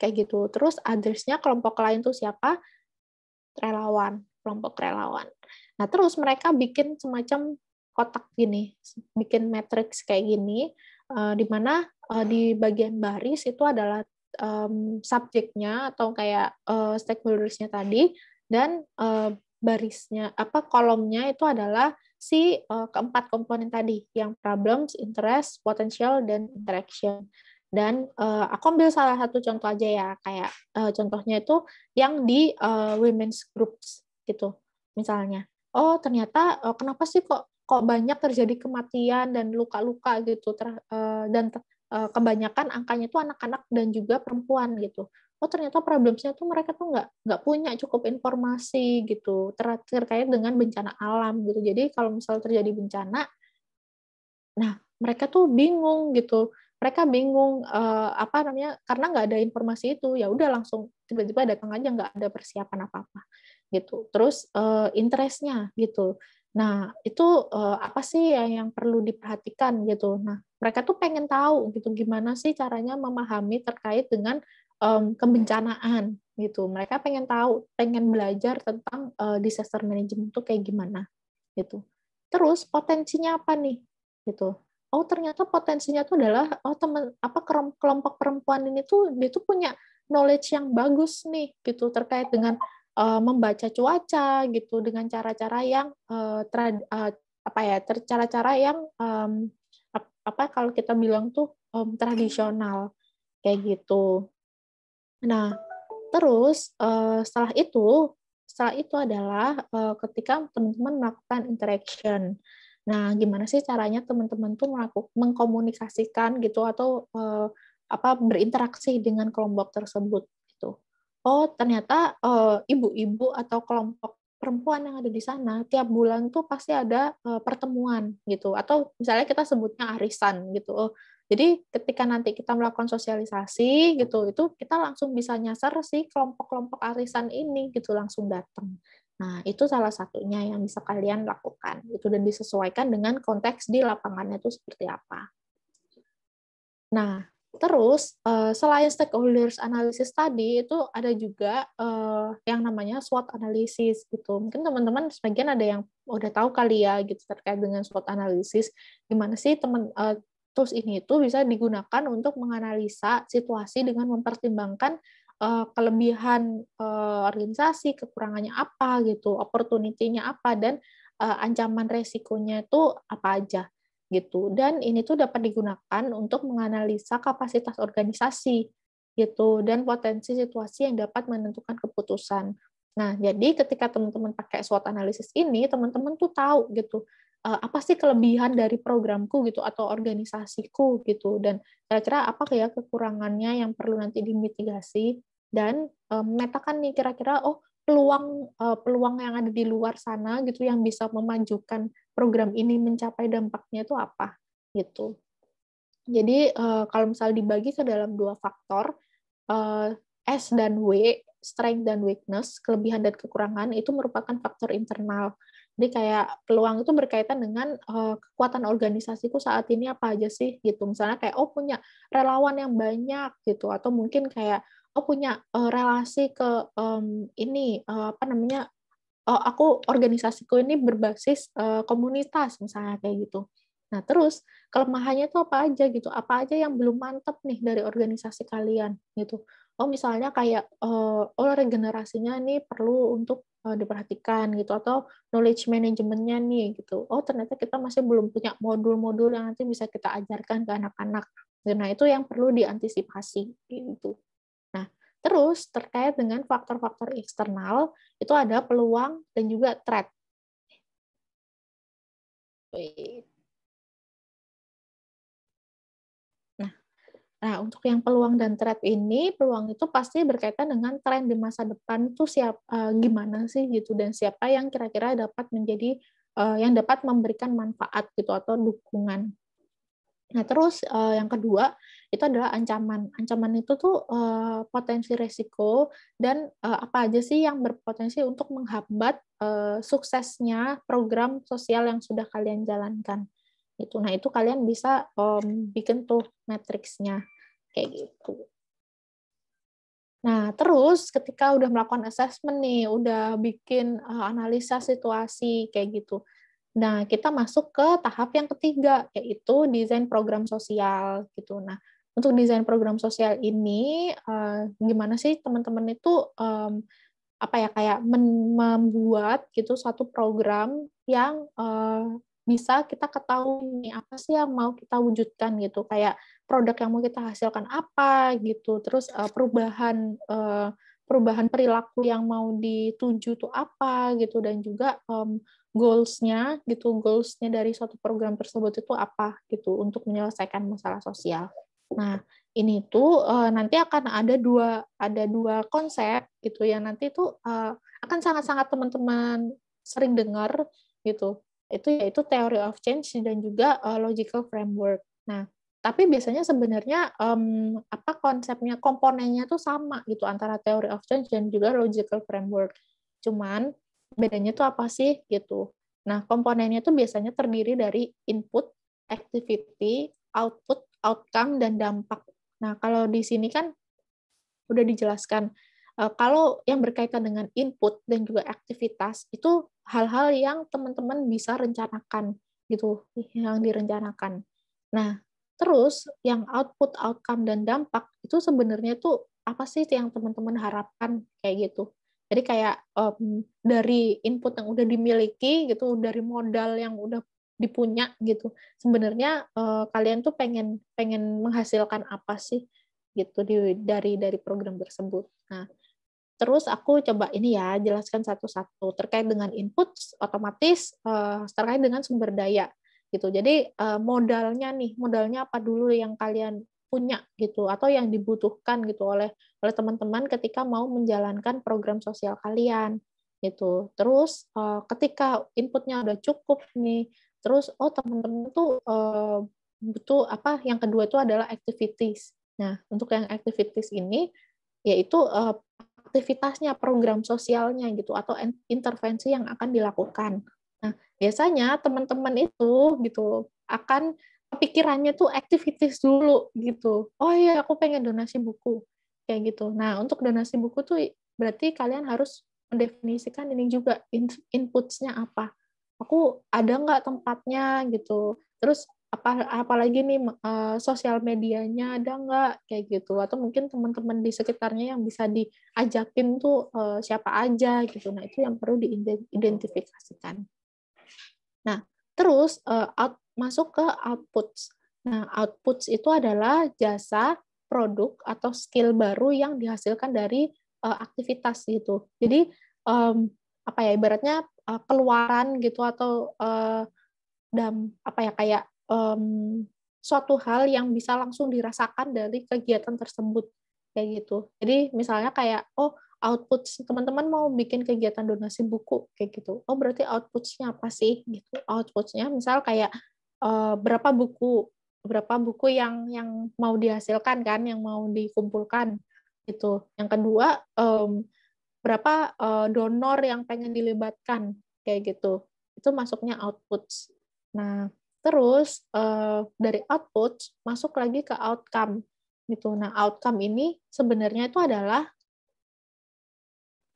A: kayak gitu. Terus addressnya kelompok lain tuh siapa? Relawan, kelompok relawan. Nah terus mereka bikin semacam kotak gini, bikin matrix kayak gini, uh, di mana uh, di bagian baris itu adalah um, subjeknya atau kayak uh, stakeholdersnya tadi, dan uh, barisnya apa kolomnya itu adalah si uh, keempat komponen tadi yang problems, interest, potential dan interaction. Dan uh, aku ambil salah satu contoh aja ya, kayak uh, contohnya itu yang di uh, women's groups gitu, misalnya. Oh ternyata uh, kenapa sih kok kok banyak terjadi kematian dan luka-luka gitu ter, uh, dan uh, kebanyakan angkanya itu anak-anak dan juga perempuan gitu. Oh ternyata problemnya tuh mereka tuh nggak nggak punya cukup informasi gitu ter, terkait dengan bencana alam gitu. Jadi kalau misalnya terjadi bencana, nah mereka tuh bingung gitu mereka bingung uh, apa namanya karena nggak ada informasi itu ya udah langsung tiba-tiba datang aja nggak ada persiapan apa-apa gitu terus uh, interestnya gitu nah itu uh, apa sih yang, yang perlu diperhatikan gitu nah mereka tuh pengen tahu gitu gimana sih caranya memahami terkait dengan um, kebencanaan gitu mereka pengen tahu pengen belajar tentang uh, disaster management itu kayak gimana gitu terus potensinya apa nih gitu oh ternyata potensinya itu adalah oh teman apa kelompok perempuan ini tuh dia tuh punya knowledge yang bagus nih gitu terkait dengan uh, membaca cuaca gitu dengan cara-cara yang uh, eh, tra, uh, eh, apa ya cara-cara yang um, apa kalau kita bilang tuh um, tradisional kayak gitu. Nah terus uh, setelah itu setelah itu adalah uh, ketika teman-teman melakukan interaction. Nah, gimana sih caranya teman-teman tuh melakukan mengkomunikasikan gitu atau eh, apa berinteraksi dengan kelompok tersebut itu? Oh, ternyata eh, ibu-ibu eh, atau kelompok perempuan yang ada di sana tiap bulan tuh pasti ada eh, pertemuan gitu atau misalnya kita sebutnya arisan gitu. Oh, jadi ketika nanti kita melakukan sosialisasi gitu, itu kita langsung bisa nyasar sih kelompok-kelompok arisan ini gitu langsung datang. Nah, itu salah satunya yang bisa kalian lakukan. Itu dan disesuaikan dengan konteks di lapangannya itu seperti apa. Nah, terus eh, selain stakeholders analysis tadi itu ada juga eh, yang namanya SWOT analysis gitu. Mungkin teman-teman sebagian ada yang udah tahu kali ya gitu terkait dengan SWOT analysis gimana sih teman eh, tools ini itu bisa digunakan untuk menganalisa situasi dengan mempertimbangkan uh, kelebihan uh, organisasi, kekurangannya apa gitu, opportunity-nya apa dan uh, ancaman resikonya itu apa aja gitu. Dan ini tuh dapat digunakan untuk menganalisa kapasitas organisasi gitu dan potensi situasi yang dapat menentukan keputusan. Nah, jadi ketika teman-teman pakai SWOT analisis ini, teman-teman tuh tahu gitu apa sih kelebihan dari programku gitu atau organisasiku gitu dan kira-kira apa ya kekurangannya yang perlu nanti dimitigasi dan uh, eh, memetakan nih kira-kira oh peluang eh, peluang yang ada di luar sana gitu yang bisa memajukan program ini mencapai dampaknya itu apa gitu. Jadi uh, kalau misal dibagi ke dalam dua faktor uh, S dan W, strength dan weakness, kelebihan dan kekurangan itu merupakan faktor internal. Jadi kayak peluang itu berkaitan dengan uh, kekuatan organisasiku saat ini apa aja sih gitu. Misalnya kayak oh punya relawan yang banyak gitu atau mungkin kayak oh punya uh, relasi ke um, ini uh, apa namanya uh, aku organisasiku ini berbasis uh, komunitas misalnya kayak gitu nah terus kelemahannya itu apa aja gitu apa aja yang belum mantep nih dari organisasi kalian gitu oh misalnya kayak uh, oh regenerasinya nih perlu untuk diperhatikan gitu atau knowledge manajemennya nih gitu oh ternyata kita masih belum punya modul-modul yang nanti bisa kita ajarkan ke anak-anak nah itu yang perlu diantisipasi gitu Terus terkait dengan faktor-faktor eksternal itu ada peluang dan juga threat. Nah, nah untuk yang peluang dan threat ini, peluang itu pasti berkaitan dengan tren di masa depan itu siap uh, gimana sih gitu dan siapa yang kira-kira dapat menjadi uh, yang dapat memberikan manfaat gitu atau dukungan. Nah, terus uh, yang kedua itu adalah ancaman. Ancaman itu tuh eh, potensi resiko dan eh, apa aja sih yang berpotensi untuk menghambat eh, suksesnya program sosial yang sudah kalian jalankan. Itu. Nah, itu kalian bisa bikin tuh matriksnya kayak gitu. Nah, terus ketika udah melakukan assessment nih, udah bikin analisa situasi kayak gitu. Nah, kita masuk ke tahap yang ketiga yaitu desain program sosial gitu. Nah, untuk desain program sosial ini uh, gimana sih teman-teman itu um, apa ya kayak membuat gitu satu program yang uh, bisa kita ketahui apa sih yang mau kita wujudkan gitu kayak produk yang mau kita hasilkan apa gitu terus uh, perubahan uh, perubahan perilaku yang mau dituju tuh apa gitu dan juga um, goalsnya gitu goalsnya dari suatu program tersebut itu apa gitu untuk menyelesaikan masalah sosial Nah, ini tuh uh, nanti akan ada dua ada dua konsep gitu ya nanti itu uh, eh, akan sangat-sangat teman-teman sering dengar gitu itu yaitu theory of change dan juga uh, logical framework. Nah, tapi biasanya sebenarnya um, apa konsepnya komponennya tuh sama gitu antara theory of change dan juga logical framework. Cuman bedanya tuh apa sih gitu. Nah, komponennya tuh biasanya terdiri dari input, activity, output, outcome dan dampak. Nah, kalau di sini kan udah dijelaskan eh, kalau yang berkaitan dengan input dan juga aktivitas itu hal-hal yang teman-teman bisa rencanakan gitu, yang direncanakan. Nah, terus yang output, outcome dan dampak itu sebenarnya tuh apa sih yang teman-teman harapkan kayak gitu. Jadi kayak um, dari input yang udah dimiliki gitu, dari modal yang udah dipunya gitu sebenarnya uh, kalian tuh pengen pengen menghasilkan apa sih gitu di, dari dari program tersebut nah terus aku coba ini ya jelaskan satu-satu terkait dengan input otomatis uh, terkait dengan sumber daya gitu jadi uh, modalnya nih modalnya apa dulu yang kalian punya gitu atau yang dibutuhkan gitu oleh oleh teman-teman ketika mau menjalankan program sosial kalian gitu terus ketika inputnya udah cukup nih terus oh teman-teman tuh uh, butuh apa yang kedua itu adalah activities nah untuk yang activities ini yaitu uh, aktivitasnya program sosialnya gitu atau intervensi yang akan dilakukan nah biasanya teman-teman itu gitu akan pikirannya tuh activities dulu gitu oh iya aku pengen donasi buku kayak gitu nah untuk donasi buku tuh berarti kalian harus mendefinisikan ini juga inputsnya apa aku ada nggak tempatnya gitu terus apa apalagi nih uh, sosial medianya ada nggak kayak gitu atau mungkin teman-teman di sekitarnya yang bisa diajakin tuh uh, siapa aja gitu nah itu yang perlu diidentifikasikan nah terus uh, out, masuk ke outputs nah outputs itu adalah jasa produk atau skill baru yang dihasilkan dari uh, aktivitas gitu jadi um, apa ya ibaratnya uh, keluaran gitu atau uh, dam apa ya kayak um, suatu hal yang bisa langsung dirasakan dari kegiatan tersebut kayak gitu. Jadi misalnya kayak oh output teman-teman mau bikin kegiatan donasi buku kayak gitu. Oh berarti outputnya apa sih gitu? Outputnya misal kayak uh, berapa buku berapa buku yang yang mau dihasilkan kan, yang mau dikumpulkan gitu. Yang kedua um, berapa uh, donor yang pengen dilibatkan kayak gitu itu masuknya output nah terus uh, dari output masuk lagi ke outcome gitu nah outcome ini sebenarnya itu adalah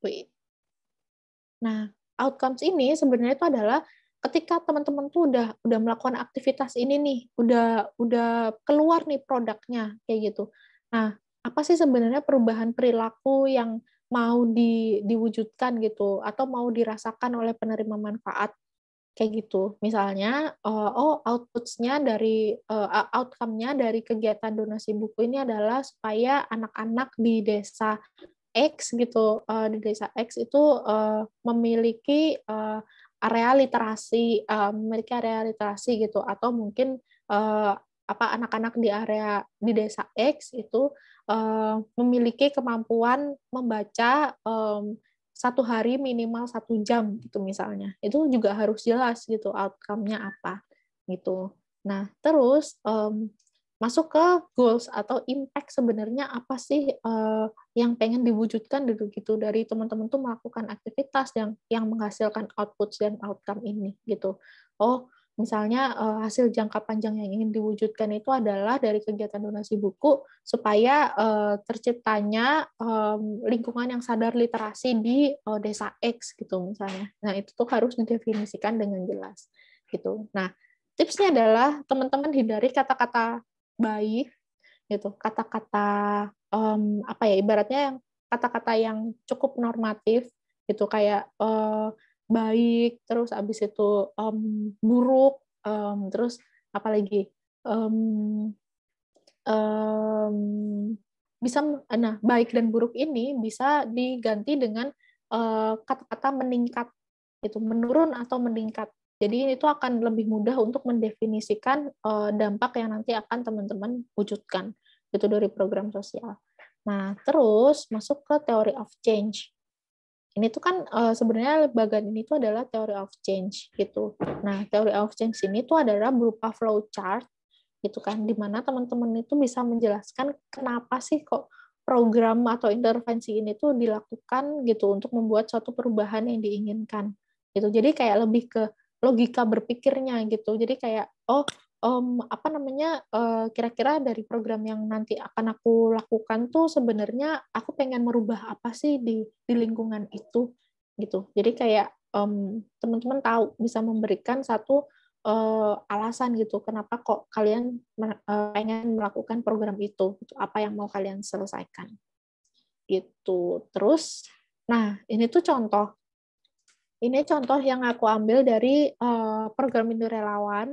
A: wait. nah outcomes ini sebenarnya itu adalah ketika teman-teman tuh udah udah melakukan aktivitas ini nih, udah udah keluar nih produknya kayak gitu. Nah, apa sih sebenarnya perubahan perilaku yang mau di, diwujudkan gitu atau mau dirasakan oleh penerima manfaat kayak gitu misalnya uh, oh outputsnya dari uh, outcome-nya dari kegiatan donasi buku ini adalah supaya anak-anak di desa X gitu uh, di desa X itu uh, memiliki uh, area literasi uh, memiliki area literasi gitu atau mungkin apa anak-anak di area di desa X itu uh, memiliki kemampuan membaca um, satu hari minimal satu jam gitu misalnya itu juga harus jelas gitu outcome-nya apa gitu nah terus um, masuk ke goals atau impact sebenarnya apa sih uh, yang pengen diwujudkan dulu gitu, gitu dari teman-teman tuh melakukan aktivitas yang yang menghasilkan output dan outcome ini gitu oh Misalnya uh, hasil jangka panjang yang ingin diwujudkan itu adalah dari kegiatan donasi buku supaya uh, terciptanya um, lingkungan yang sadar literasi di uh, desa X gitu misalnya. Nah itu tuh harus didefinisikan dengan jelas gitu. Nah tipsnya adalah teman-teman hindari kata-kata baik gitu, kata-kata um, apa ya ibaratnya yang kata-kata yang cukup normatif gitu kayak uh, baik terus abis itu um, buruk um, terus apalagi um, um, bisa nah baik dan buruk ini bisa diganti dengan eh, kata-kata uh, meningkat itu menurun atau meningkat jadi itu akan lebih mudah untuk mendefinisikan uh, dampak yang nanti akan teman-teman wujudkan itu dari program sosial nah terus masuk ke teori of change ini tuh kan uh, sebenarnya bagan ini tuh adalah teori of change gitu. Nah, teori of change ini tuh adalah berupa flow chart gitu kan, di mana teman-teman itu bisa menjelaskan kenapa sih kok program atau intervensi ini tuh dilakukan gitu untuk membuat suatu perubahan yang diinginkan gitu. Jadi kayak lebih ke logika berpikirnya gitu. Jadi kayak oh um, apa namanya kira kira-kira dari program yang nanti akan aku lakukan tuh sebenarnya aku pengen merubah apa sih di di lingkungan itu gitu jadi kayak um, teman-teman tahu bisa memberikan satu uh, alasan gitu kenapa kok kalian uh, pengen melakukan program itu gitu apa yang mau kalian selesaikan gitu terus nah ini tuh contoh ini contoh yang aku ambil dari uh, program Indo Relawan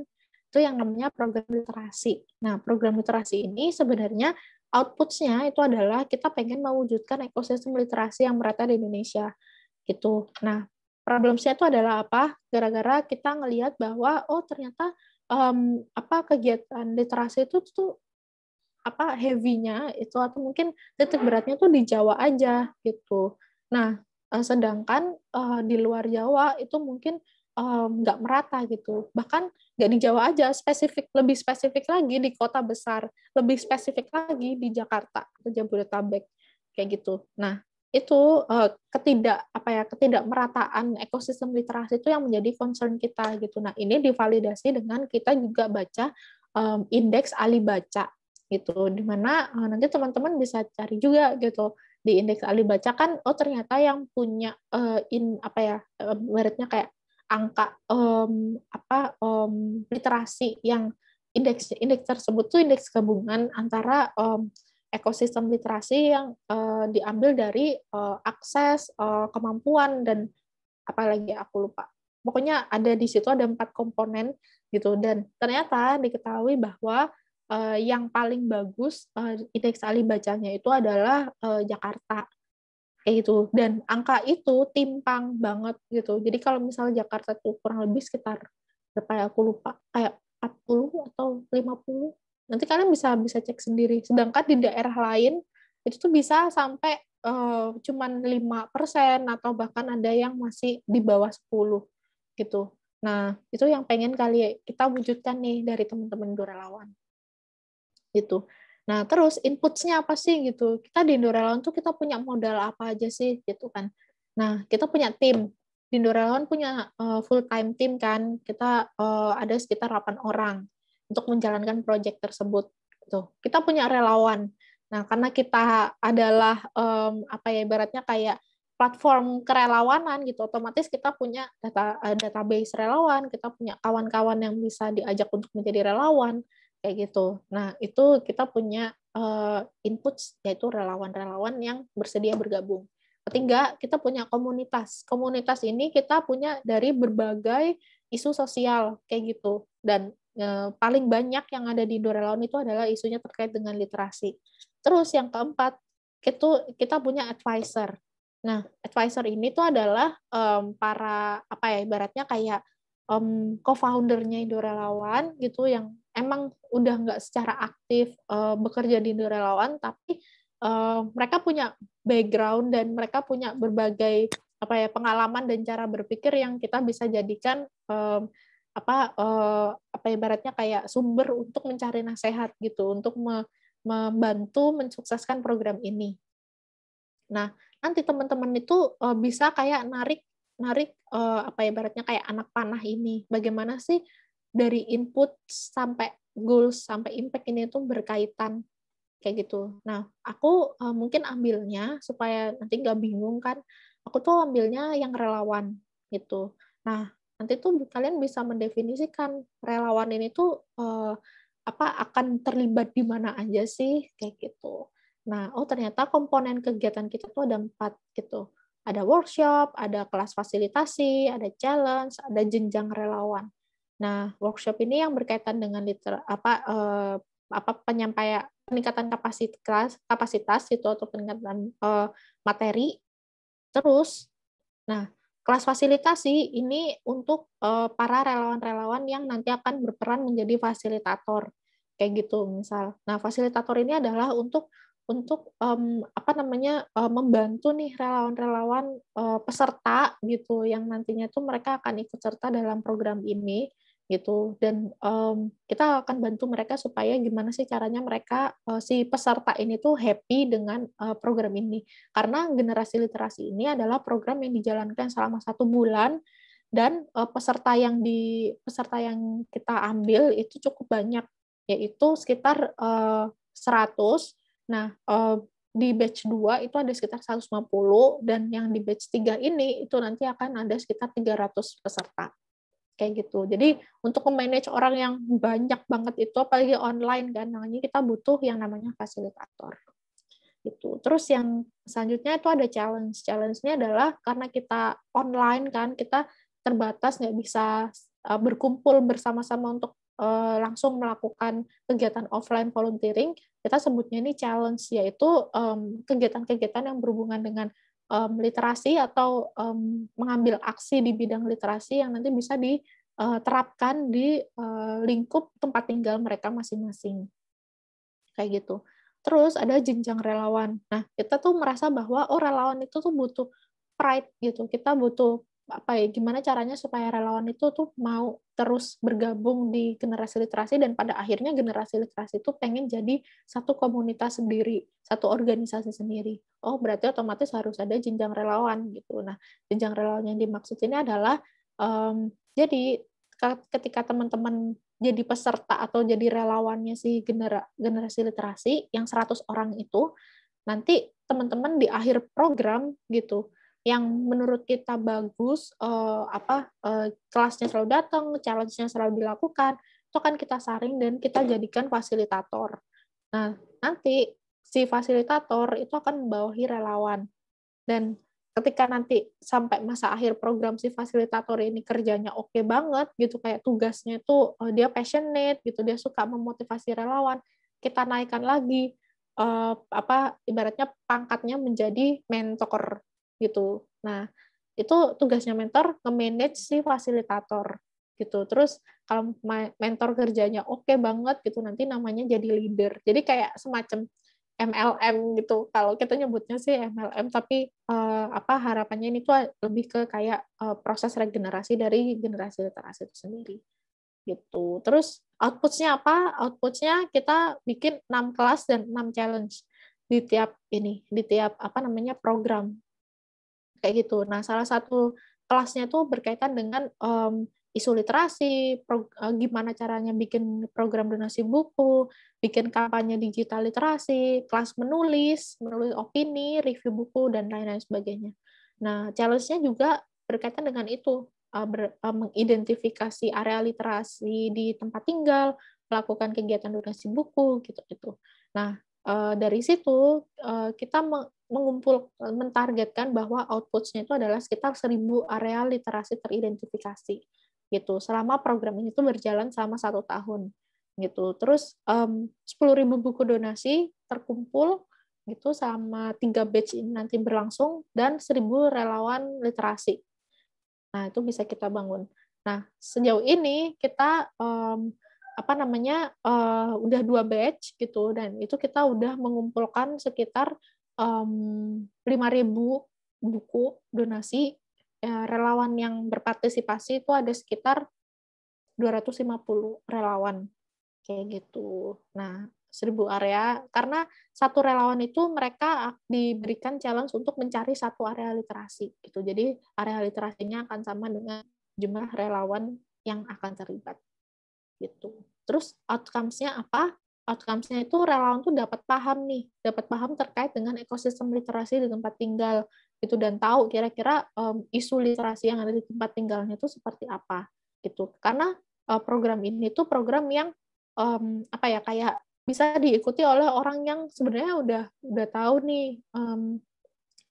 A: itu yang namanya program literasi. Nah, program literasi ini sebenarnya outputnya itu adalah kita pengen mewujudkan ekosistem literasi yang merata di Indonesia. Gitu. Nah, problem saya itu adalah apa? Gara-gara kita ngelihat bahwa oh ternyata um, apa kegiatan literasi itu tuh apa heavy-nya itu atau mungkin titik beratnya tuh di Jawa aja gitu. Nah, eh, sedangkan uh, di luar Jawa itu mungkin Um, nggak um, merata gitu bahkan nggak di Jawa aja spesifik lebih spesifik lagi di kota besar lebih spesifik lagi di Jakarta atau Jabodetabek kayak gitu nah itu uh, ketidak apa ya ketidakmerataan ekosistem literasi itu yang menjadi concern kita gitu nah ini divalidasi dengan kita juga baca um, indeks ahli baca gitu dimana uh, nanti teman-teman bisa cari juga gitu di indeks ahli baca kan oh ternyata yang punya uh, in apa ya uh, meritnya kayak angka um, apa um, literasi yang indeks indeks tersebut tuh indeks gabungan antara um, ekosistem literasi yang uh, diambil dari uh, akses uh, kemampuan dan apalagi aku lupa pokoknya ada di situ ada empat komponen gitu dan ternyata diketahui bahwa uh, yang paling bagus uh, indeks alih bacanya itu adalah uh, Jakarta kayak itu dan angka itu timpang banget gitu jadi kalau misalnya Jakarta itu kurang lebih sekitar berapa ya, aku lupa kayak 40 atau 50 nanti kalian bisa bisa cek sendiri sedangkan di daerah lain itu tuh bisa sampai uh, cuman 5% atau bahkan ada yang masih di bawah 10 gitu nah itu yang pengen kali kita wujudkan nih dari teman-teman relawan gitu Nah, terus inputsnya apa sih gitu? Kita di Indorelawan tuh kita punya modal apa aja sih gitu kan? Nah, kita punya tim. Di Indorelawan punya uh, eh, full time tim kan. Kita uh, ada sekitar 8 orang untuk menjalankan proyek tersebut. Tuh, gitu. kita punya relawan. Nah, karena kita adalah um, apa ya ibaratnya kayak platform kerelawanan gitu otomatis kita punya data eh, database relawan kita punya kawan-kawan yang bisa diajak untuk menjadi relawan kayak gitu. Nah, itu kita punya uh, eh, input yaitu relawan-relawan yang bersedia bergabung. Ketiga, kita punya komunitas. Komunitas ini kita punya dari berbagai isu sosial kayak gitu. Dan uh, paling banyak yang ada di Dorelawan itu adalah isunya terkait dengan literasi. Terus yang keempat, itu kita punya advisor. Nah, advisor ini tuh adalah um, para apa ya ibaratnya kayak um, co-foundernya Indorelawan gitu yang emang udah nggak secara aktif uh, bekerja di Indo Relawan, tapi uh, mereka punya background dan mereka punya berbagai apa ya pengalaman dan cara berpikir yang kita bisa jadikan um, apa uh, apa ibaratnya kayak sumber untuk mencari nasihat gitu untuk me, membantu mensukseskan program ini. Nah nanti teman-teman itu uh, bisa kayak narik narik uh, apa ibaratnya kayak anak panah ini bagaimana sih dari input sampai goals sampai impact ini tuh berkaitan kayak gitu. Nah, aku uh, mungkin ambilnya supaya nanti nggak bingung kan. Aku tuh ambilnya yang relawan gitu. Nah, nanti tuh kalian bisa mendefinisikan relawan ini tuh uh, apa akan terlibat di mana aja sih kayak gitu. Nah, oh ternyata komponen kegiatan kita tuh ada empat gitu. Ada workshop, ada kelas fasilitasi, ada challenge, ada jenjang relawan. Nah, workshop ini yang berkaitan dengan liter apa eh, apa penyampaian peningkatan kapasitas kapasitas itu atau peningkatan eh, materi. Terus, nah kelas fasilitasi ini untuk eh, para relawan-relawan yang nanti akan berperan menjadi fasilitator kayak gitu misal. Nah, fasilitator ini adalah untuk untuk um, apa namanya um, membantu nih relawan-relawan uh, peserta gitu yang nantinya tuh mereka akan ikut serta dalam program ini gitu dan um, kita akan bantu mereka supaya gimana sih caranya mereka uh, si peserta ini tuh happy dengan uh, program ini karena generasi literasi ini adalah program yang dijalankan selama satu bulan dan uh, peserta yang di peserta yang kita ambil itu cukup banyak yaitu sekitar uh, 100 nah uh, di batch 2 itu ada sekitar 150 dan yang di batch 3 ini itu nanti akan ada sekitar 300 peserta kayak gitu. Jadi untuk memanage orang yang banyak banget itu apalagi online kan namanya kita butuh yang namanya fasilitator. Gitu. Terus yang selanjutnya itu ada challenge. Challenge-nya adalah karena kita online kan kita terbatas nggak bisa eh, berkumpul bersama-sama untuk eh, langsung melakukan kegiatan offline volunteering, kita sebutnya ini challenge, yaitu kegiatan-kegiatan yang berhubungan dengan um, literasi atau um, mengambil aksi di bidang literasi yang nanti bisa diterapkan di uh, lingkup tempat tinggal mereka masing-masing. Kayak gitu. Terus ada jenjang relawan. Nah, kita tuh merasa bahwa oh relawan itu tuh butuh pride gitu. Kita butuh apa ya gimana caranya supaya relawan itu tuh mau terus bergabung di generasi literasi dan pada akhirnya generasi literasi itu pengen jadi satu komunitas sendiri satu organisasi sendiri oh berarti otomatis harus ada jenjang relawan gitu nah jenjang relawan yang dimaksud ini adalah um, jadi ketika teman-teman jadi peserta atau jadi relawannya si genera generasi literasi yang 100 orang itu nanti teman-teman di akhir program gitu yang menurut kita bagus uh, apa uh, kelasnya selalu datang challenge-nya selalu dilakukan itu kan kita saring dan kita jadikan fasilitator nah nanti si fasilitator itu akan membawahi relawan dan ketika nanti sampai masa akhir program si fasilitator ini kerjanya oke okay banget gitu kayak tugasnya itu uh, dia passionate gitu dia suka memotivasi relawan kita naikkan lagi uh, apa ibaratnya pangkatnya menjadi mentor gitu. Nah, itu tugasnya mentor nge-manage si fasilitator gitu. Terus kalau mentor kerjanya oke okay banget gitu nanti namanya jadi leader. Jadi kayak semacam MLM gitu. Kalau kita nyebutnya sih MLM tapi eh, apa harapannya ini tuh lebih ke kayak eh, proses regenerasi dari generasi literasi itu sendiri gitu. Terus outputnya apa? Outputnya kita bikin 6 kelas dan 6 challenge di tiap ini, di tiap apa namanya program kayak gitu. Nah, salah satu kelasnya tuh berkaitan dengan um, isu literasi, pro, uh, gimana caranya bikin program donasi buku, bikin kampanye digital literasi, kelas menulis, menulis opini, review buku, dan lain-lain sebagainya. Nah, challenge-nya juga berkaitan dengan itu, uh, ber, uh, mengidentifikasi area literasi di tempat tinggal, melakukan kegiatan donasi buku, gitu-gitu. Nah, uh, dari situ uh, kita mengumpul e, mentargetkan bahwa outputnya itu adalah sekitar seribu area literasi teridentifikasi gitu selama program ini tuh berjalan selama satu tahun gitu terus sepuluh ribu buku donasi terkumpul gitu sama tiga batch ini nanti berlangsung dan seribu relawan literasi nah itu bisa kita bangun nah sejauh ini kita um, apa namanya uh, udah dua batch gitu dan itu kita udah mengumpulkan sekitar um, 5.000 buku donasi ya, relawan yang berpartisipasi itu ada sekitar 250 relawan kayak gitu. Nah, seribu area karena satu relawan itu mereka diberikan challenge untuk mencari satu area literasi gitu. Jadi area literasinya akan sama dengan jumlah relawan yang akan terlibat gitu. Terus outcomes-nya apa? outcomes-nya itu relawan tuh dapat paham nih, dapat paham terkait dengan ekosistem literasi di tempat tinggal itu dan tahu kira-kira um, isu literasi yang ada di tempat tinggalnya itu seperti apa gitu. Karena uh, program ini tuh program yang um, apa ya kayak bisa diikuti oleh orang yang sebenarnya udah udah tahu nih um,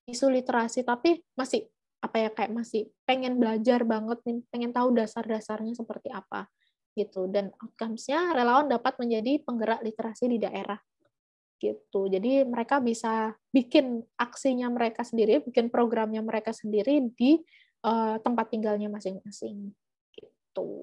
A: isu literasi tapi masih apa ya kayak masih pengen belajar banget nih pengen tahu dasar-dasarnya seperti apa gitu dan outcomes-nya relawan dapat menjadi penggerak literasi di daerah gitu jadi mereka bisa bikin aksinya mereka sendiri bikin programnya mereka sendiri di uh, tempat tinggalnya masing-masing gitu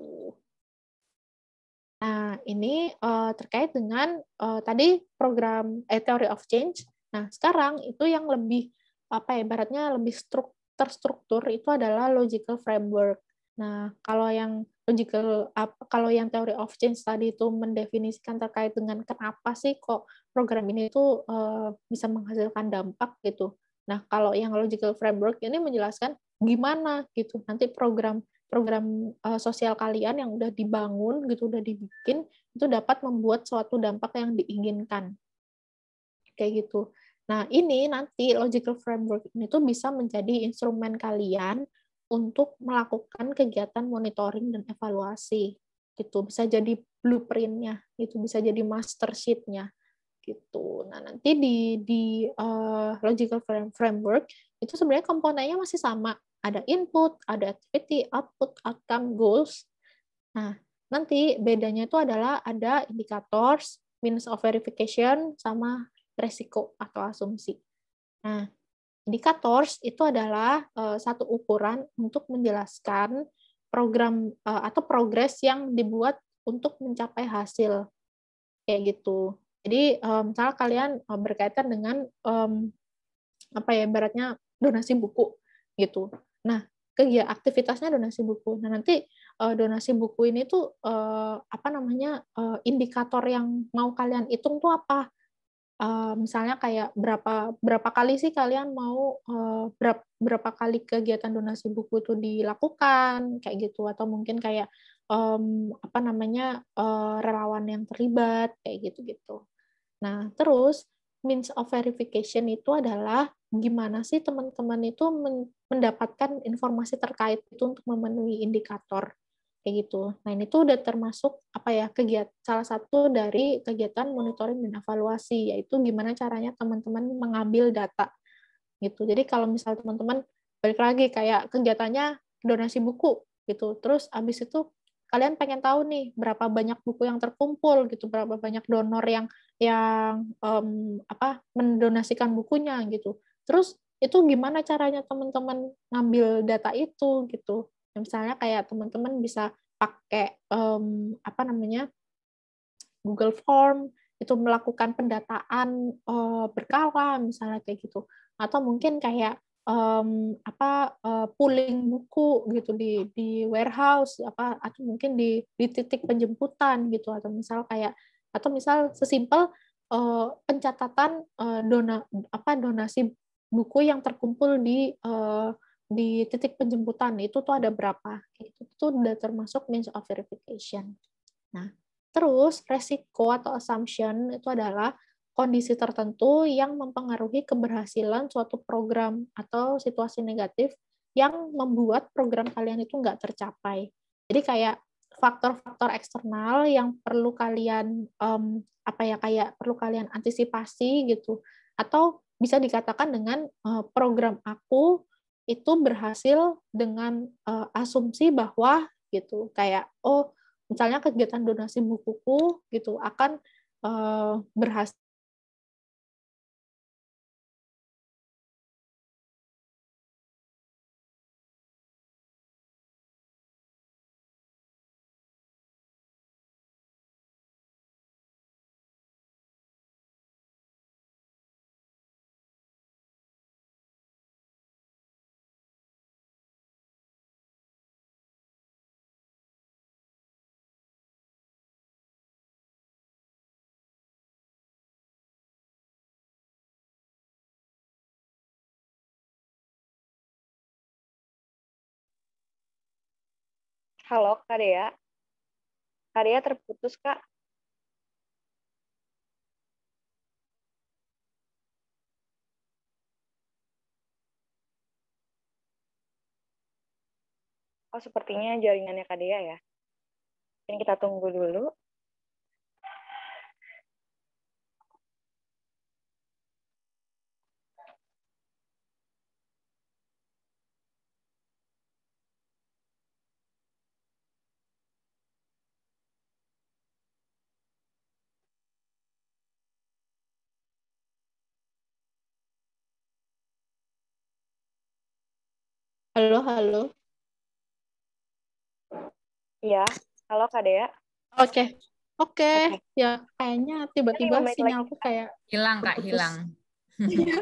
A: nah ini uh, terkait dengan uh, tadi program eh, theory of change nah sekarang itu yang lebih apa ya baratnya lebih struk terstruktur itu adalah logical framework nah kalau yang logical up, kalau yang teori of change tadi itu mendefinisikan terkait dengan kenapa sih kok program ini itu uh, eh, bisa menghasilkan dampak gitu. Nah, kalau yang logical framework ini menjelaskan gimana gitu nanti program program uh, sosial kalian yang udah dibangun gitu udah dibikin itu dapat membuat suatu dampak yang diinginkan. Kayak gitu. Nah, ini nanti logical framework ini tuh bisa menjadi instrumen kalian untuk melakukan kegiatan monitoring dan evaluasi gitu bisa jadi blueprintnya itu bisa jadi master sheetnya gitu nah nanti di di uh, logical framework itu sebenarnya komponennya masih sama ada input ada activity output outcome goals nah nanti bedanya itu adalah ada indicators means of verification sama resiko atau asumsi nah indikator itu adalah uh, satu ukuran untuk menjelaskan program uh, atau progres yang dibuat untuk mencapai hasil kayak gitu. Jadi um, misalnya kalian uh, berkaitan dengan um, apa ya baratnya donasi buku gitu. Nah, kegiatan aktivitasnya donasi buku. Nah, nanti uh, donasi buku ini tuh uh, apa namanya uh, indikator yang mau kalian hitung tuh apa? uh, misalnya kayak berapa berapa kali sih kalian mau uh, berapa, berapa kali kegiatan donasi buku itu dilakukan kayak gitu atau mungkin kayak um, apa namanya uh, relawan yang terlibat kayak gitu gitu. Nah terus means of verification itu adalah gimana sih teman-teman itu mendapatkan informasi terkait itu untuk memenuhi indikator kayak gitu. Nah ini tuh udah termasuk apa ya kegiatan salah satu dari kegiatan monitoring dan evaluasi yaitu gimana caranya teman-teman mengambil data gitu. Jadi kalau misal teman-teman balik lagi kayak kegiatannya donasi buku gitu, terus abis itu kalian pengen tahu nih berapa banyak buku yang terkumpul gitu, berapa banyak donor yang yang um, apa mendonasikan bukunya gitu. Terus itu gimana caranya teman-teman ngambil data itu gitu misalnya kayak teman-teman bisa pakai um, apa namanya Google Form itu melakukan pendataan uh, berkala misalnya kayak gitu atau mungkin kayak um, apa uh, pooling buku gitu di di warehouse apa atau mungkin di di titik penjemputan gitu atau misal kayak atau misal sesimpel uh, pencatatan uh, dona apa donasi buku yang terkumpul di uh, di titik penjemputan itu tuh ada berapa itu tuh udah termasuk means of verification nah terus resiko atau assumption itu adalah kondisi tertentu yang mempengaruhi keberhasilan suatu program atau situasi negatif yang membuat program kalian itu nggak tercapai jadi kayak faktor-faktor eksternal yang perlu kalian um, apa ya kayak perlu kalian antisipasi gitu atau bisa dikatakan dengan eh, program aku itu berhasil dengan uh, asumsi bahwa gitu kayak oh misalnya kegiatan donasi bukuku gitu akan
B: uh, eh, berhasil Halo, Kak Dea. Kak Dea terputus, Kak.
C: Oh, sepertinya jaringannya Kak Dea ya. Ini kita tunggu dulu.
B: Halo, halo.
C: ya halo Kak Dea.
A: Oke. Oke, ya kayaknya tiba-tiba sinyalku kayak
C: hilang Kak, hilang.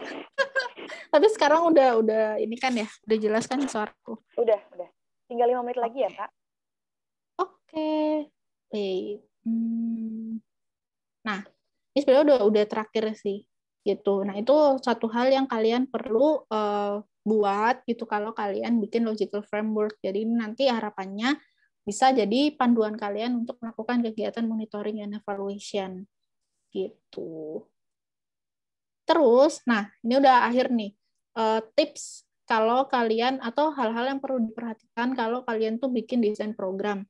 A: Tapi sekarang udah udah ini kan ya, udah jelas kan suaraku. Udah, udah.
C: Tinggal lima menit lagi ya, Kak.
A: Oke. Okay. Hmm. Nah, ini sebenarnya udah udah terakhir sih gitu. Nah, itu satu hal yang kalian perlu uh, buat gitu kalau kalian bikin logical framework. Jadi nanti harapannya bisa jadi panduan kalian untuk melakukan kegiatan monitoring and evaluation
D: gitu.
A: Terus, nah ini udah akhir nih uh, tips kalau kalian atau hal-hal yang perlu diperhatikan kalau kalian tuh bikin desain program.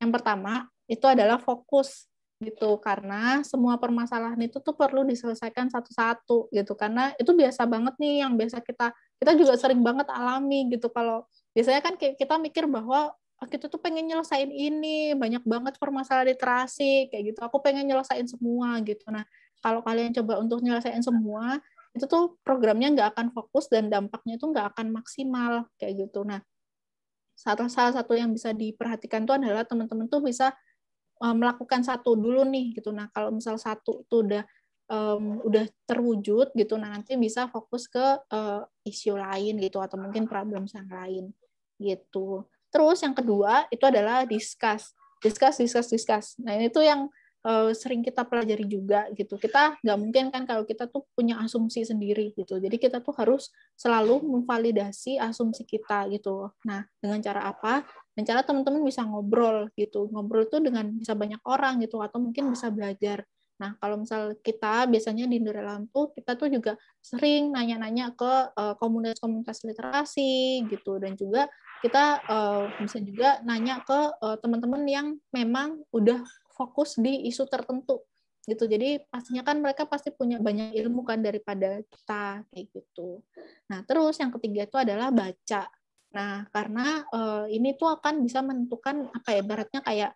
A: Yang pertama itu adalah fokus gitu karena semua permasalahan itu tuh perlu diselesaikan satu-satu gitu karena itu biasa banget nih yang biasa kita kita juga sering banget alami gitu kalau biasanya kan kita mikir bahwa oh, kita tuh pengen nyelesain ini banyak banget permasalahan literasi kayak gitu aku pengen nyelesain semua gitu nah kalau kalian coba untuk nyelesain semua itu tuh programnya nggak akan fokus dan dampaknya tuh nggak akan maksimal kayak gitu nah salah salah satu yang bisa diperhatikan tuh adalah teman-teman tuh bisa melakukan satu dulu nih gitu nah kalau misal satu tuh udah um, udah terwujud gitu nah nanti bisa fokus ke uh, isu lain gitu atau mungkin problem yang lain gitu terus yang kedua itu adalah discuss discuss discuss discuss nah ini tuh yang uh, sering kita pelajari juga gitu kita nggak mungkin kan kalau kita tuh punya asumsi sendiri gitu jadi kita tuh harus selalu memvalidasi asumsi kita gitu nah dengan cara apa dengan cara teman-teman bisa ngobrol gitu ngobrol tuh dengan bisa banyak orang gitu atau mungkin bisa belajar Nah, kalau misal kita biasanya di Indore lampu kita tuh juga sering nanya-nanya ke eh, komunitas-komunitas uh, literasi gitu dan juga kita uh, bisa juga nanya ke teman eh, teman-teman yang memang udah fokus di isu tertentu gitu. Jadi pastinya kan mereka pasti punya banyak ilmu kan daripada kita kayak gitu. Nah, terus yang ketiga itu adalah baca. Nah, karena uh, ini tuh akan bisa menentukan apa ya baratnya kayak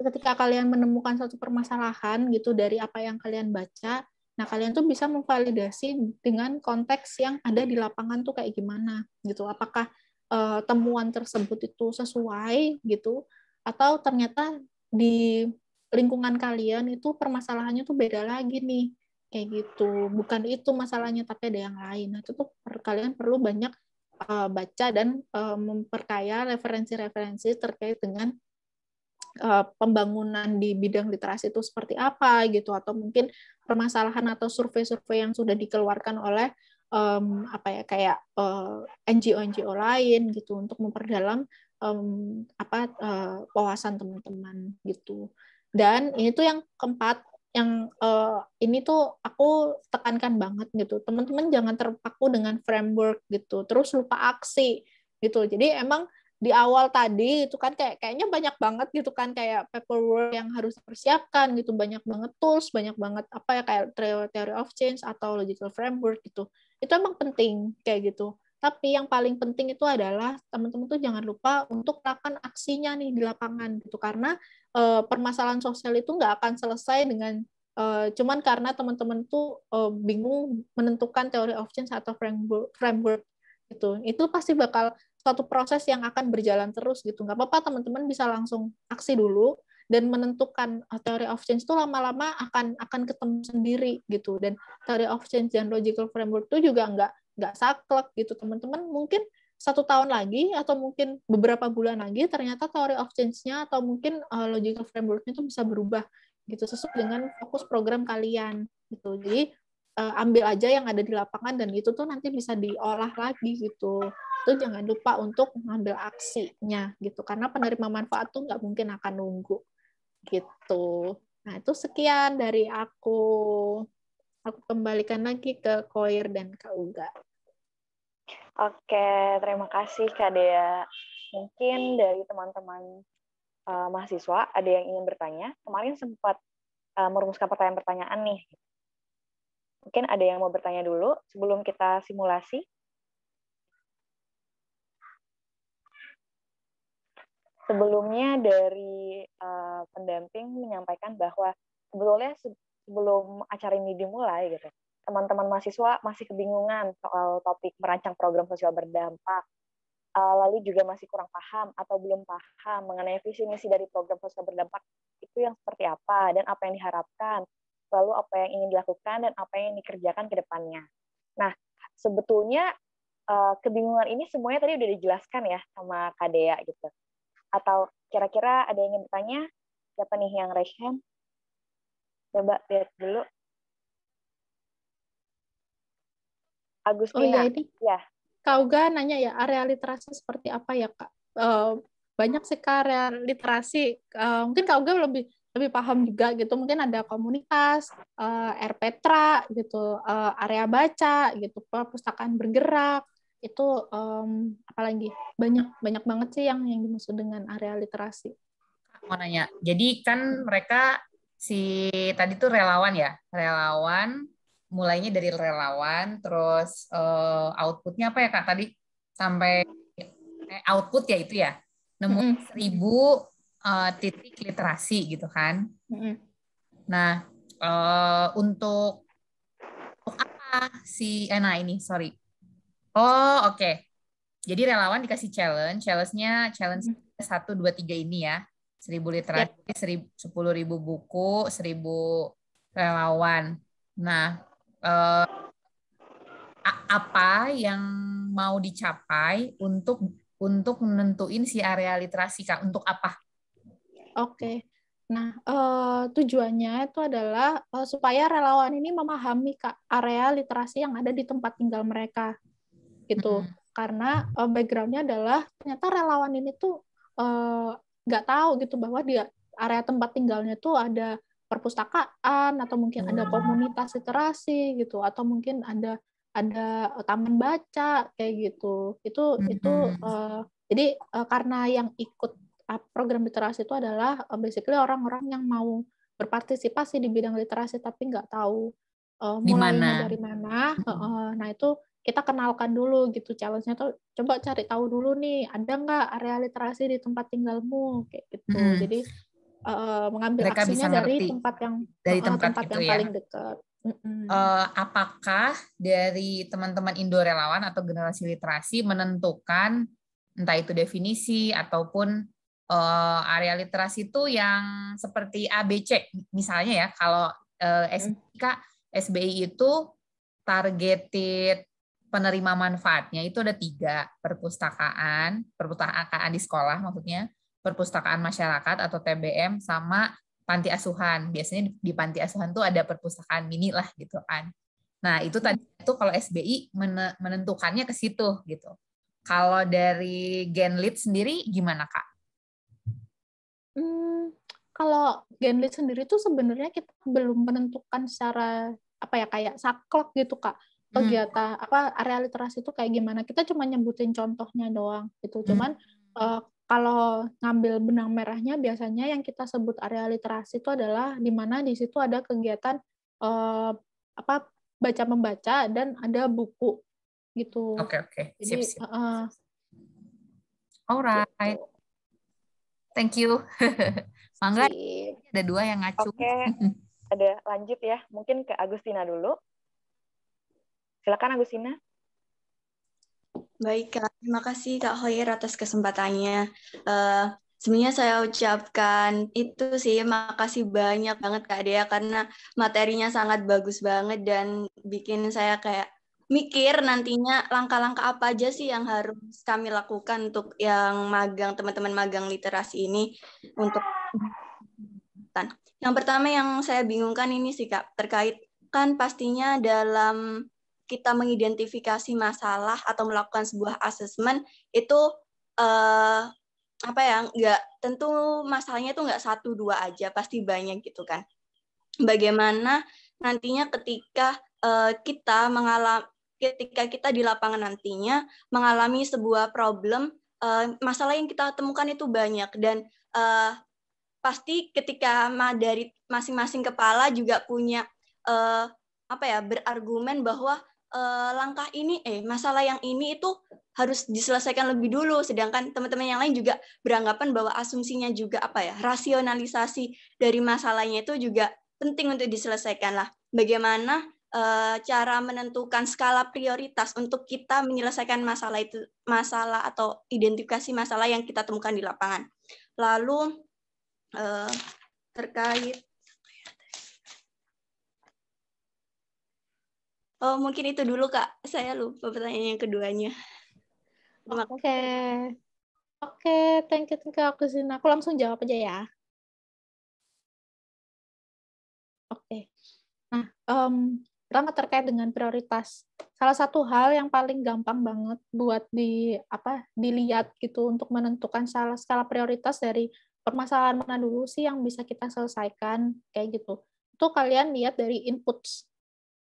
A: ketika kalian menemukan suatu permasalahan gitu dari apa yang kalian baca, nah kalian tuh bisa memvalidasi dengan konteks yang ada di lapangan tuh kayak gimana gitu. Apakah uh, temuan tersebut itu sesuai gitu atau ternyata di lingkungan kalian itu permasalahannya tuh beda lagi nih kayak gitu. Bukan itu masalahnya tapi ada yang lain. Nah, itu tuh kalian perlu banyak uh, baca dan uh, memperkaya referensi-referensi terkait dengan Eh, pembangunan di bidang literasi itu seperti apa gitu atau mungkin permasalahan atau survei-survei yang sudah dikeluarkan oleh um, apa ya kayak eh, NGO-NGO uh, lain gitu untuk memperdalam um, apa uh, wawasan teman-teman gitu. Dan ini tuh yang keempat yang uh, ini tuh aku tekankan banget gitu. Teman-teman jangan terpaku dengan framework gitu. Terus lupa aksi gitu. Jadi emang di awal tadi itu kan kayak kayaknya banyak banget gitu kan kayak paperwork yang harus persiapkan gitu banyak banget tools banyak banget apa ya kayak theory of change atau logical framework gitu itu emang penting kayak gitu tapi yang paling penting itu adalah teman-teman tuh jangan lupa untuk melakukan aksinya nih di lapangan gitu karena e, permasalahan sosial itu nggak akan selesai dengan e, cuman karena teman-teman tuh e, bingung menentukan teori of change atau framework framework gitu itu pasti bakal suatu proses yang akan berjalan terus gitu. Nggak apa-apa teman-teman bisa langsung aksi dulu dan menentukan uh, teori of change itu lama-lama akan akan ketemu sendiri gitu. Dan teori of change dan logical framework itu juga nggak nggak saklek gitu teman-teman. Mungkin satu tahun lagi atau mungkin beberapa bulan lagi ternyata teori of change-nya atau mungkin uh, logical framework-nya itu bisa berubah gitu sesuai dengan fokus program kalian gitu. Jadi uh, ambil aja yang ada di lapangan dan itu tuh nanti bisa diolah lagi gitu itu jangan lupa untuk mengambil aksinya gitu karena penerima manfaat tuh nggak mungkin akan nunggu gitu nah itu sekian dari aku aku kembalikan lagi ke Koir dan Kak Uga
C: oke terima kasih Kak Dea mungkin dari teman-teman uh, mahasiswa ada yang ingin bertanya kemarin sempat uh, merumuskan pertanyaan-pertanyaan nih Mungkin ada yang mau bertanya dulu sebelum kita simulasi. Sebelumnya dari uh, pendamping menyampaikan bahwa sebetulnya sebelum acara ini dimulai gitu, teman-teman mahasiswa masih kebingungan soal topik merancang program sosial berdampak eh, lalu juga masih kurang paham atau belum paham mengenai visi misi dari program sosial berdampak itu yang seperti apa dan apa yang diharapkan lalu apa yang ingin dilakukan dan apa yang dikerjakan ke depannya. Nah, sebetulnya eh, kebingungan ini semuanya tadi udah dijelaskan ya sama Kak Dea gitu. Atau kira-kira ada yang ingin bertanya? Siapa nih yang raise hand? Coba lihat
B: dulu.
A: Agustina. Oh, ya, ini. ya. Kak Uga nanya ya, area literasi seperti apa ya, Kak? Uh, banyak sih Kak area literasi. Uh, mungkin Kak Uga lebih lebih paham juga gitu mungkin ada komunitas uh, eh, RPTRA gitu uh, area baca gitu perpustakaan bergerak itu um, apalagi banyak banyak banget sih yang yang dimaksud dengan area
D: literasi mau nanya jadi kan mereka si tadi tuh relawan ya relawan mulainya dari relawan terus uh, outputnya apa ya kak tadi sampai eh, output ya itu ya nemu mm -hmm. seribu uh, titik literasi gitu kan. Mm-hmm. Nah, uh, untuk, apa si Ena eh, ini? Sorry. Oh, oke. Okay. Jadi relawan dikasih challenge, challenge-nya challenge satu dua tiga ini ya. seribu ya. literasi, sepuluh ribu buku, seribu relawan. Nah, eh, apa yang mau dicapai untuk untuk menentuin si area literasi Kak? Untuk apa?
A: Oke. Okay. Nah, uh, tujuannya itu adalah uh, supaya relawan ini memahami Kak, area literasi yang ada di tempat tinggal mereka, gitu. Mm -hmm. Karena uh, background-nya adalah ternyata relawan ini tuh nggak uh, tahu gitu bahwa di area tempat tinggalnya tuh ada perpustakaan atau mungkin ada mm. komunitas literasi gitu, atau mungkin ada ada taman baca kayak gitu. Itu mm -hmm. itu uh, jadi uh, karena yang ikut program literasi itu adalah eh, basically orang-orang yang mau berpartisipasi di bidang literasi tapi nggak tahu uh, mulainya dari mana. Uh, Uh, nah itu kita kenalkan dulu gitu challenge-nya tuh coba cari tahu dulu nih ada nggak area literasi di tempat tinggalmu
D: kayak gitu. Hmm.
A: Jadi uh, mengambil Mereka aksinya dari tempat
D: yang dari tempat, uh, tempat yang ya. paling dekat.
A: Uh,
D: apakah dari teman-teman Indo relawan atau generasi literasi menentukan entah itu definisi ataupun uh, area literasi itu yang seperti ABC misalnya ya kalau uh, eh, hmm. SBI itu targeted penerima manfaatnya itu ada tiga perpustakaan perpustakaan di sekolah maksudnya perpustakaan masyarakat atau TBM sama panti asuhan biasanya di, di panti asuhan tuh ada perpustakaan mini lah gitu kan nah itu tadi itu hmm. kalau SBI menentukannya ke situ gitu kalau dari Genlit sendiri gimana kak
A: Hmm, kalau Genlit sendiri tuh sebenarnya kita belum menentukan secara apa ya kayak saklek gitu kak kegiatan hmm. apa area literasi itu kayak gimana kita cuma nyebutin contohnya doang gitu hmm. cuman uh, kalau ngambil benang merahnya biasanya yang kita sebut area literasi itu adalah di mana di situ ada kegiatan uh, apa baca membaca dan ada buku gitu oke okay, oke okay. Sip, sip.
D: Uh, alright gitu. Thank you. Mangga ada dua yang ngacu. Oke. Okay.
C: Ada lanjut ya. Mungkin ke Agustina dulu. Silakan Agustina.
E: Baik, Kak. Terima kasih Kak Hoyer atas kesempatannya. Uh, sebenarnya saya ucapkan itu sih makasih banyak banget Kak Dea karena materinya sangat bagus banget dan bikin saya kayak mikir nantinya langkah-langkah apa aja sih yang harus kami lakukan untuk yang magang teman-teman magang literasi ini untuk yang pertama yang saya bingungkan ini sih Kak terkait kan pastinya dalam kita mengidentifikasi masalah atau melakukan sebuah asesmen itu eh, apa ya nggak tentu masalahnya itu nggak satu dua aja pasti banyak gitu kan bagaimana nantinya ketika eh, kita mengalami ketika kita di lapangan nantinya mengalami sebuah problem uh, masalah yang kita temukan itu banyak dan uh, pasti ketika dari masing-masing kepala juga punya uh, apa ya berargumen bahwa uh, langkah ini eh masalah yang ini itu harus diselesaikan lebih dulu sedangkan teman-teman yang lain juga beranggapan bahwa asumsinya juga apa ya rasionalisasi dari masalahnya itu juga penting untuk diselesaikan lah bagaimana Eh, cara menentukan skala prioritas untuk kita menyelesaikan masalah itu masalah atau identifikasi masalah yang kita temukan di lapangan. Lalu eh, terkait Oh, mungkin itu dulu Kak. Saya lupa pertanyaan yang keduanya. Oke. Okay.
A: Oke, okay, thank you, thank you aku sini. Aku
B: langsung jawab aja ya.
A: Oke. Okay. Nah, um, terutama terkait dengan prioritas. Salah satu hal yang paling gampang banget buat di apa dilihat gitu untuk menentukan skala skala prioritas dari permasalahan mana dulu sih yang bisa kita selesaikan kayak gitu. Itu kalian lihat dari inputs.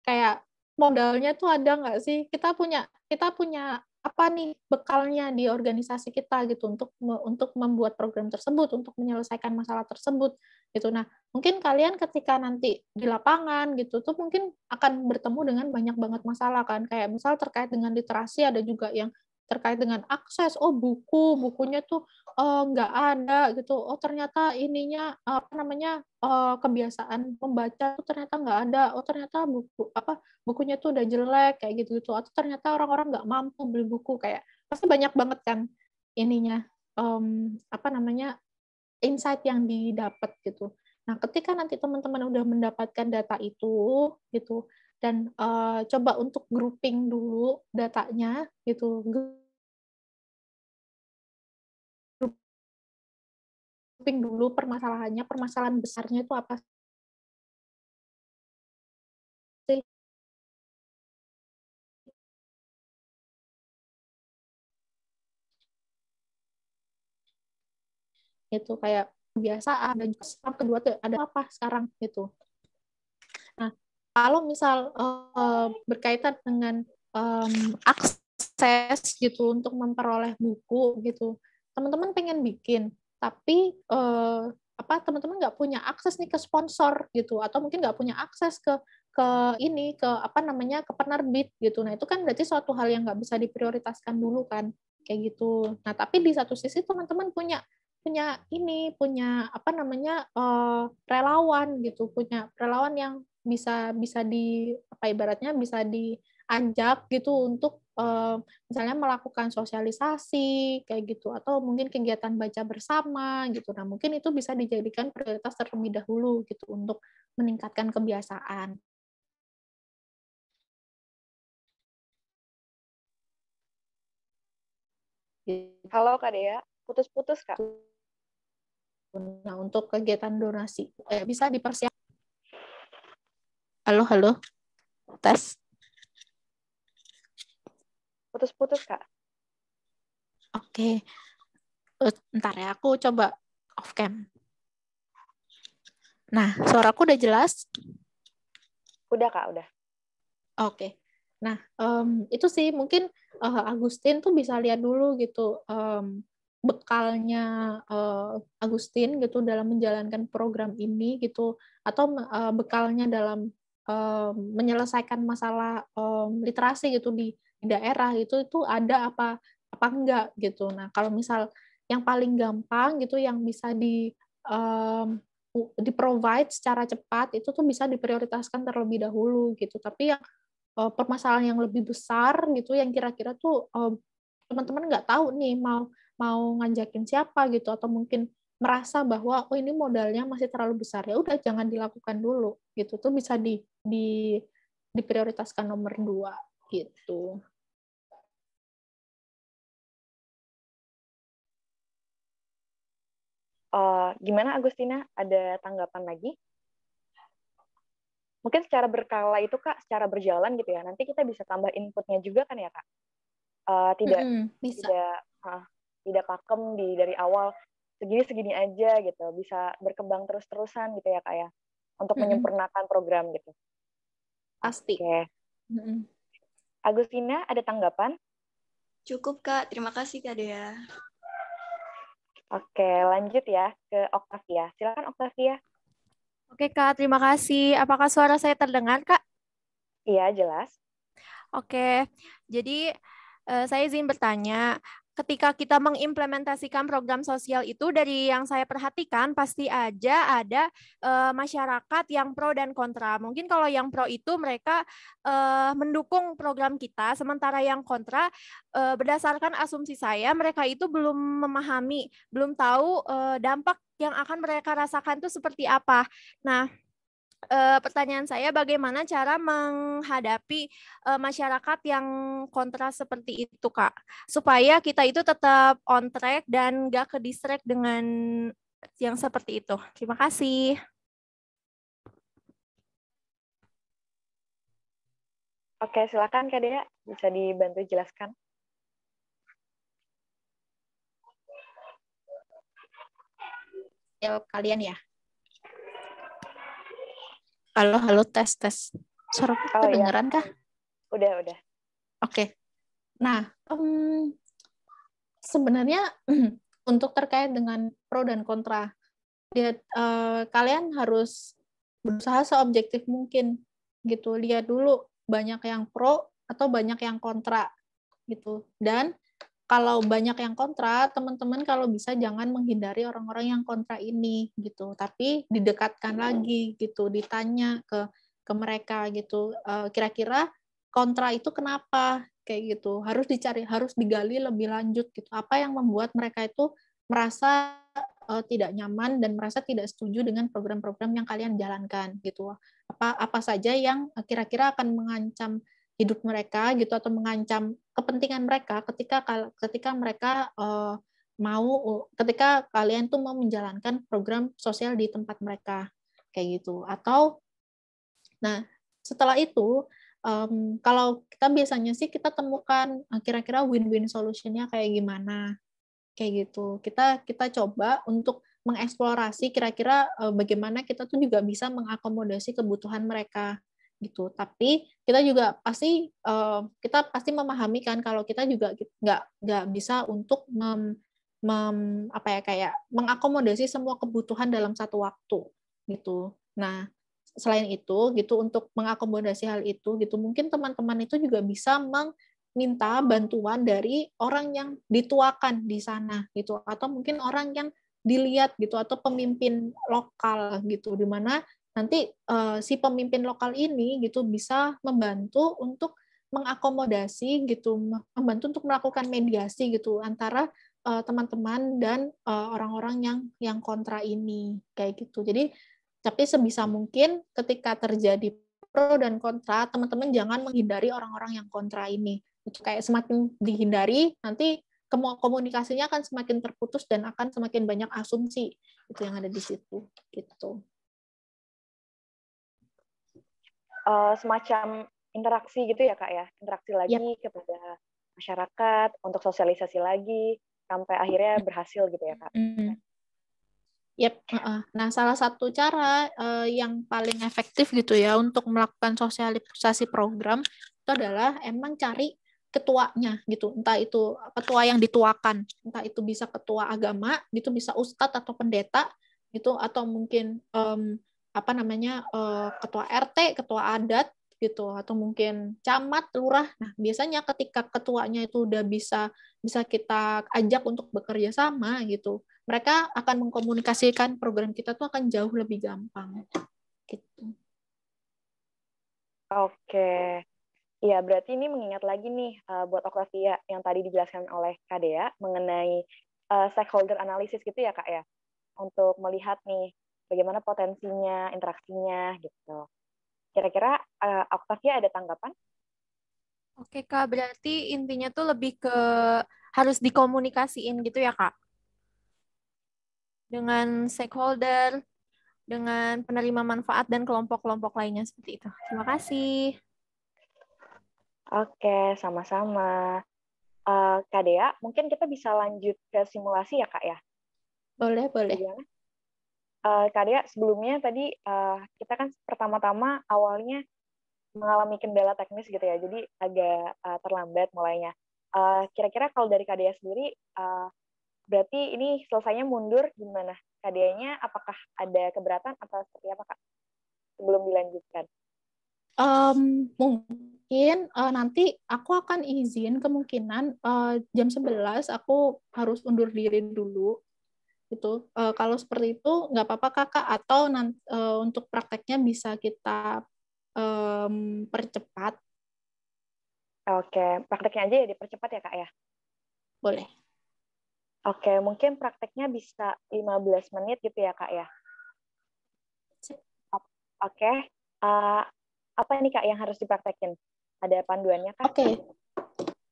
A: Kayak modalnya tuh ada nggak sih? Kita punya kita punya apa nih bekalnya di organisasi kita gitu untuk untuk membuat program tersebut untuk menyelesaikan masalah tersebut gitu nah mungkin kalian ketika nanti di lapangan gitu tuh mungkin akan bertemu dengan banyak banget masalah kan kayak misal terkait dengan literasi ada juga yang terkait dengan akses oh buku bukunya tuh uh, nggak ada gitu oh ternyata ininya apa namanya uh, kebiasaan membaca tuh ternyata nggak ada oh ternyata buku apa bukunya tuh udah jelek kayak gitu gitu atau ternyata orang-orang nggak mampu beli buku kayak pasti banyak banget kan ininya um, apa namanya insight yang didapat gitu nah ketika nanti teman-teman udah mendapatkan data itu gitu dan uh, coba untuk grouping dulu datanya
B: gitu grouping dulu permasalahannya permasalahan besarnya itu apa sih
A: itu kayak kebiasaan dan kedua tuh ada apa sekarang gitu kalau misal uh, berkaitan dengan um, akses gitu untuk memperoleh buku gitu teman-teman pengen bikin tapi uh, apa teman-teman nggak punya akses nih ke sponsor gitu atau mungkin nggak punya akses ke ke ini ke apa namanya ke penerbit gitu nah itu kan berarti suatu hal yang nggak bisa diprioritaskan dulu kan kayak gitu nah tapi di satu sisi teman-teman punya punya ini punya apa namanya uh, relawan gitu punya relawan yang bisa bisa di apa ibaratnya bisa diajak gitu untuk uh, misalnya melakukan sosialisasi kayak gitu atau mungkin kegiatan baca bersama gitu nah mungkin itu bisa dijadikan prioritas terlebih dahulu gitu untuk meningkatkan kebiasaan
B: Halo Kak Dea, putus-putus Kak.
A: Nah, untuk kegiatan donasi eh, bisa dipersiapkan Halo, halo. Tes. Putus-putus, Kak. Oke. Okay. Eh, ntar ya, aku coba off cam. Nah, suaraku udah jelas? Udah, Kak, udah. Oke. Okay. Nah, um, itu sih mungkin uh, Agustin tuh bisa lihat dulu gitu um, bekalnya uh, Agustin gitu dalam menjalankan program ini gitu atau uh, bekalnya dalam um, menyelesaikan masalah um, literasi gitu di daerah itu itu ada apa apa enggak gitu. Nah, kalau misal yang paling gampang gitu yang bisa di um, di provide secara cepat itu tuh bisa diprioritaskan terlebih dahulu gitu. Tapi yang uh, permasalahan yang lebih besar gitu yang kira-kira tuh um, teman-teman nggak tahu nih mau mau ngajakin siapa gitu atau mungkin merasa bahwa oh ini modalnya masih terlalu besar ya udah jangan dilakukan dulu gitu tuh bisa di di diprioritaskan nomor dua gitu.
B: Uh, gimana Agustina? Ada tanggapan lagi? Mungkin
C: secara berkala itu kak, secara berjalan gitu ya. Nanti kita bisa tambah inputnya juga kan ya kak. Uh, tidak mm -hmm, bisa. tidak uh, tidak pakem di dari awal segini-segini aja gitu, bisa berkembang terus-terusan gitu ya kak ya, untuk menyempurnakan program gitu.
D: Pasti. Okay.
C: Agustina, ada tanggapan?
E: Cukup kak, terima kasih kak Dea.
F: Oke, lanjut ya ke Octavia. Silakan Octavia. Oke kak, terima kasih. Apakah suara saya terdengar kak?
C: Iya, jelas.
F: Oke, jadi eh, saya izin bertanya, ketika kita mengimplementasikan program sosial itu dari yang saya perhatikan pasti aja ada e, masyarakat yang pro dan kontra. Mungkin kalau yang pro itu mereka e, mendukung program kita, sementara yang kontra e, berdasarkan asumsi saya mereka itu belum memahami, belum tahu e, dampak yang akan mereka rasakan itu seperti apa. Nah, uh, pertanyaan saya bagaimana cara menghadapi uh, masyarakat yang kontra seperti itu kak supaya kita itu tetap on track dan gak ke distract dengan yang seperti itu terima kasih
C: Oke, silakan Kak Dea. Bisa dibantu jelaskan.
A: Ya, kalian ya. Halo, halo, tes, tes. Suara kita oh, iya. kedengeran ya. kah? Udah, udah. Oke. Okay. Nah, um, sebenarnya untuk terkait dengan pro dan kontra, dia, uh, kalian harus berusaha seobjektif mungkin gitu. Lihat dulu banyak yang pro atau banyak yang kontra gitu. Dan kalau banyak yang kontra, teman-teman kalau bisa jangan menghindari orang-orang yang kontra ini gitu, tapi didekatkan lagi gitu, ditanya ke ke mereka gitu, eh, kira-kira kontra itu kenapa kayak gitu, harus dicari, harus digali lebih lanjut gitu, apa yang membuat mereka itu merasa uh, tidak nyaman dan merasa tidak setuju dengan program-program yang kalian jalankan gitu apa apa saja yang eh, kira-kira akan mengancam hidup mereka gitu atau mengancam kepentingan mereka ketika ketika mereka uh, mau ketika kalian tuh mau menjalankan program sosial di tempat mereka kayak gitu atau nah setelah itu um, kalau kita biasanya sih kita temukan eh, kira-kira win-win solutionnya kayak gimana kayak gitu kita kita coba untuk mengeksplorasi kira-kira uh, bagaimana kita tuh juga bisa mengakomodasi kebutuhan mereka gitu tapi kita juga pasti uh, kita pasti memahami kan kalau kita juga nggak nggak bisa untuk mem, mem apa ya kayak mengakomodasi semua kebutuhan dalam satu waktu gitu nah selain itu gitu untuk mengakomodasi hal itu gitu mungkin teman-teman itu juga bisa meminta bantuan dari orang yang dituakan di sana gitu atau mungkin orang yang dilihat gitu atau pemimpin lokal gitu di mana nanti uh, si pemimpin lokal ini gitu bisa membantu untuk mengakomodasi gitu membantu untuk melakukan mediasi gitu antara eh, teman-teman uh, dan orang eh, orang-orang yang yang kontra ini kayak gitu jadi tapi sebisa mungkin ketika terjadi pro dan kontra teman-teman jangan menghindari orang-orang yang kontra ini itu kayak semakin dihindari nanti komunikasinya akan semakin terputus dan akan semakin banyak asumsi itu yang ada di situ gitu
C: Eh, semacam interaksi gitu ya kak ya interaksi iya. lagi yep. kepada masyarakat untuk sosialisasi lagi sampai akhirnya iya. berhasil gitu ya kak.
A: Mm. Yep. Nah salah satu cara uh, yang paling efektif gitu ya untuk melakukan sosialisasi program itu adalah emang cari ketuanya gitu entah itu ketua yang dituakan entah itu bisa ketua agama gitu bisa ustadz atau pendeta gitu atau mungkin um, apa namanya eh, ketua RT, ketua adat gitu atau mungkin camat, lurah. Nah, biasanya ketika ketuanya itu udah bisa bisa kita ajak untuk bekerja sama gitu. Mereka akan mengkomunikasikan program kita tuh akan jauh lebih gampang. Gitu.
C: Oke. Ya, berarti ini mengingat lagi nih eh, buat Octavia yang tadi dijelaskan oleh Kak Dea mengenai eh, stakeholder analisis gitu ya, Kak ya. Untuk melihat nih bagaimana potensinya, interaksinya gitu. Kira-kira uh, Octavia ada tanggapan?
F: Oke kak, berarti intinya tuh lebih ke harus dikomunikasiin gitu ya kak? Dengan stakeholder, dengan penerima manfaat dan kelompok-kelompok lainnya seperti itu. Terima kasih.
C: Oke, sama-sama. Uh, Kak Dea, mungkin kita bisa lanjut ke simulasi ya Kak ya?
A: Boleh, boleh. Bagaimana?
C: uh, eh, karya sebelumnya tadi uh, kita kan pertama-tama awalnya mengalami kendala teknis gitu ya, jadi agak uh, terlambat mulainya. kira-kira kalau dari KDA sendiri, uh, berarti ini selesainya mundur gimana? karyanya apakah ada keberatan atau seperti apa kak? Sebelum dilanjutkan.
A: Um, mungkin uh, nanti aku akan izin kemungkinan uh, jam 11 aku harus undur diri dulu gitu. E, kalau seperti itu nggak apa-apa kakak atau nanti, e, eh, untuk prakteknya bisa kita e, percepat. Oke, prakteknya aja ya dipercepat ya kak
C: ya? Boleh. Oke, mungkin prakteknya bisa 15 menit gitu ya kak ya? Oke, uh, apa nih kak yang harus dipraktekin? Ada panduannya kak? Oke,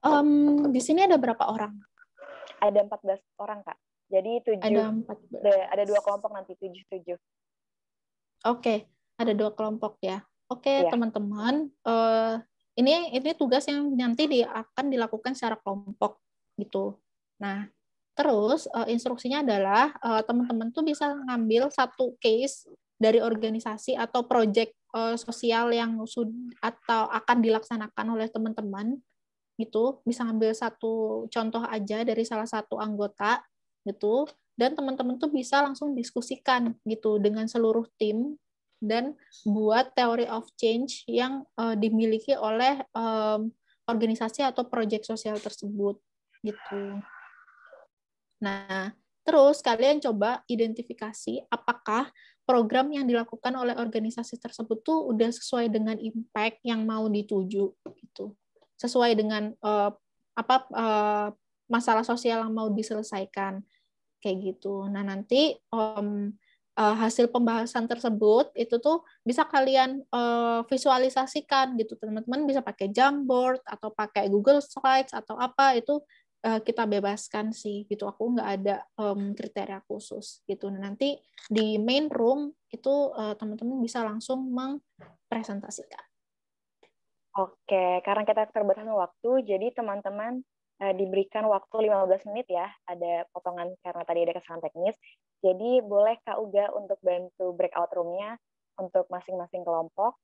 A: um, di sini ada berapa orang?
C: Ada 14 orang kak. Jadi tujuh. Ada empat. Ada dua kelompok nanti tujuh tujuh.
A: Oke, ada dua kelompok ya. Oke okay, iya. yeah. teman-teman, uh, ini ini tugas yang nanti di, akan dilakukan secara kelompok gitu. Nah, terus uh, instruksinya adalah uh, teman-teman tuh bisa ngambil satu case dari organisasi atau proyek uh, sosial yang sud atau akan dilaksanakan oleh teman-teman gitu. Bisa ngambil satu contoh aja dari salah satu anggota gitu dan teman-teman tuh bisa langsung diskusikan gitu dengan seluruh tim dan buat teori of change yang uh, dimiliki oleh um, organisasi atau proyek sosial tersebut gitu. Nah, terus kalian coba identifikasi apakah program yang dilakukan oleh organisasi tersebut tuh udah sesuai dengan impact yang mau dituju gitu. Sesuai dengan uh, apa uh, masalah sosial yang mau diselesaikan kayak gitu. Nah nanti um, uh, hasil pembahasan tersebut itu tuh bisa kalian uh, visualisasikan gitu teman-teman bisa pakai Jamboard atau pakai Google Slides atau apa itu uh, kita bebaskan sih gitu aku nggak ada um, kriteria khusus gitu nah, nanti di main room itu uh, teman-teman bisa langsung mempresentasikan.
C: Oke, karena kita terbatas waktu, jadi teman-teman Eh, diberikan waktu 15 menit ya, ada potongan karena tadi ada kesalahan teknis. Jadi boleh Kak Uga untuk bantu breakout room-nya untuk masing-masing kelompok.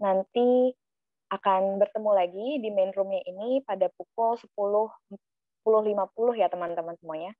C: Nanti akan bertemu lagi di main room-nya ini pada pukul 10.50 10, ya teman-teman semuanya.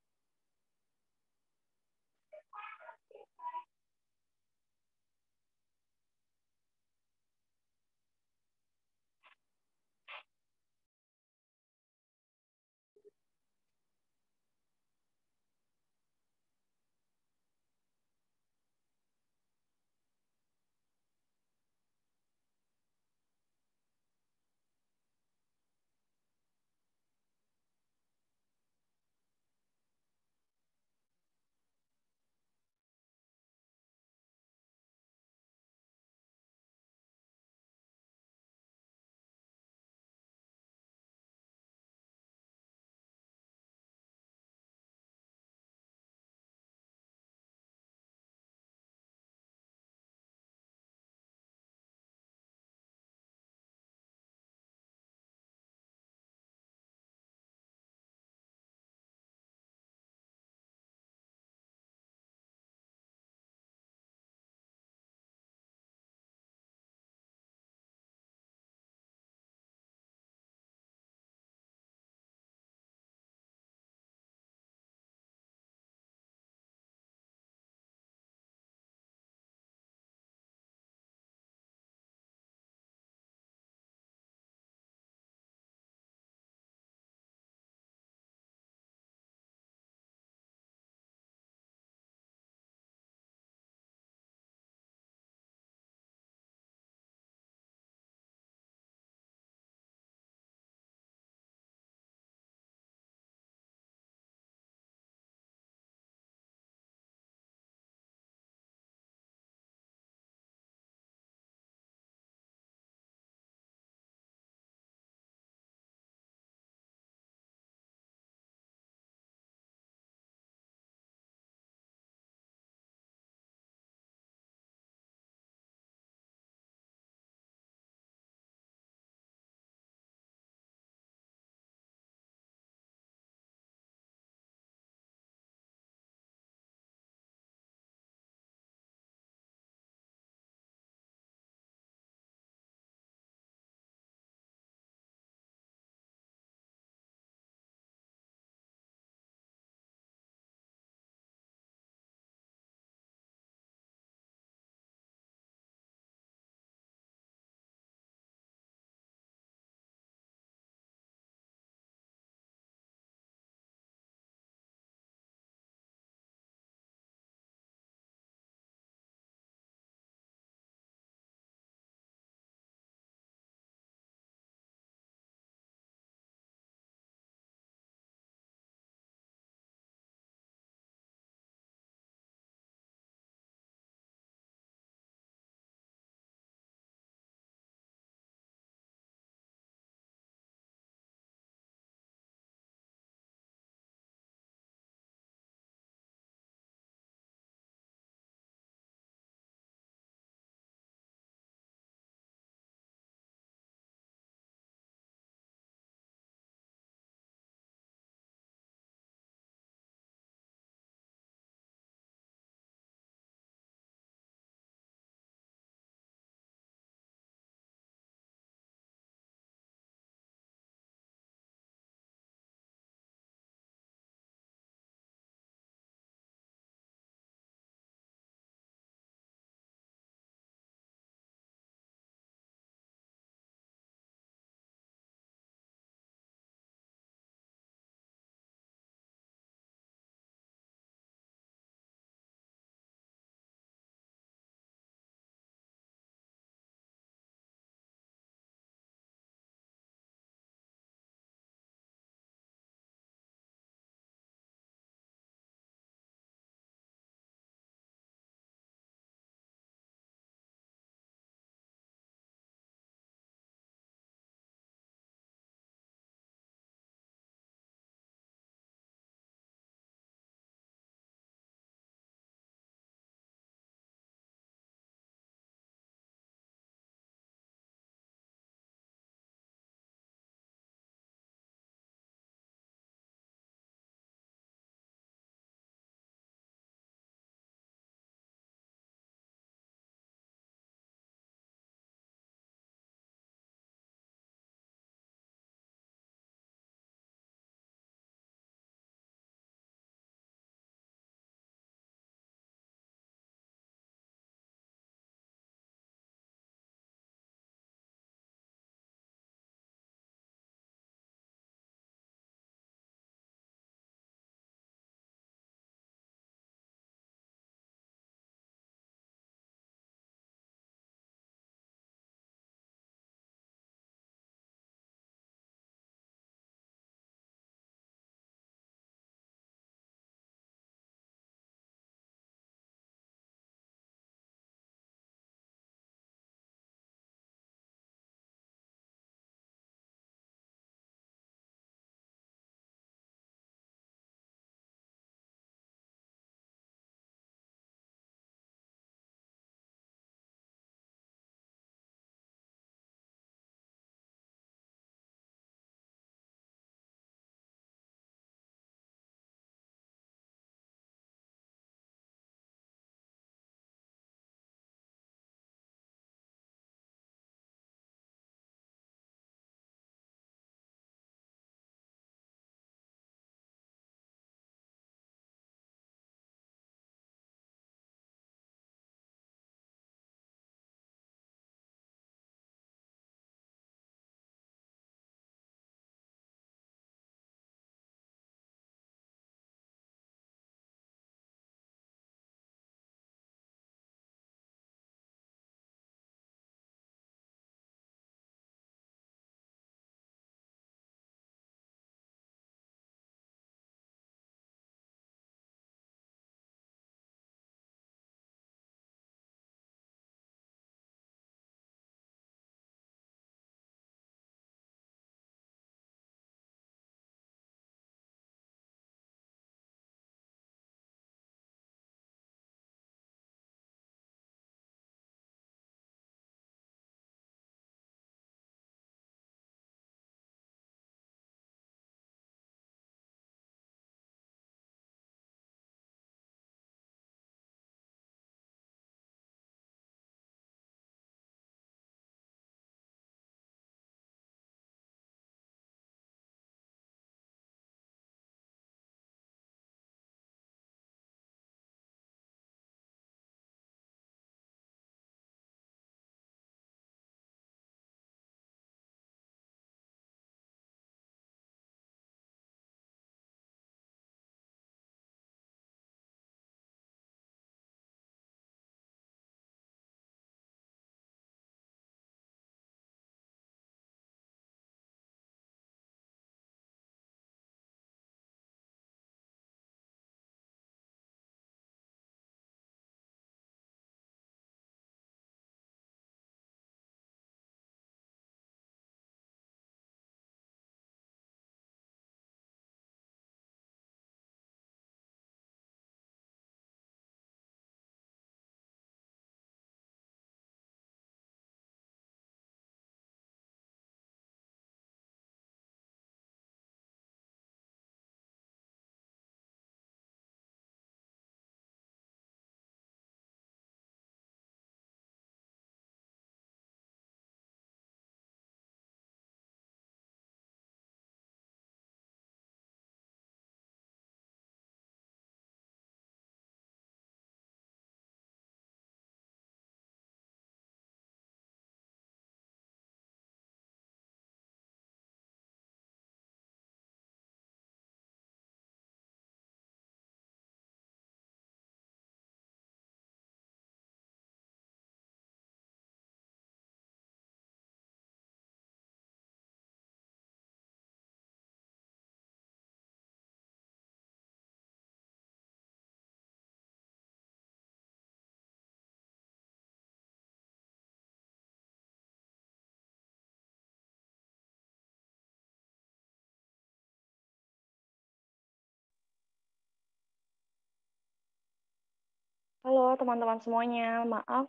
C: teman-teman semuanya, maaf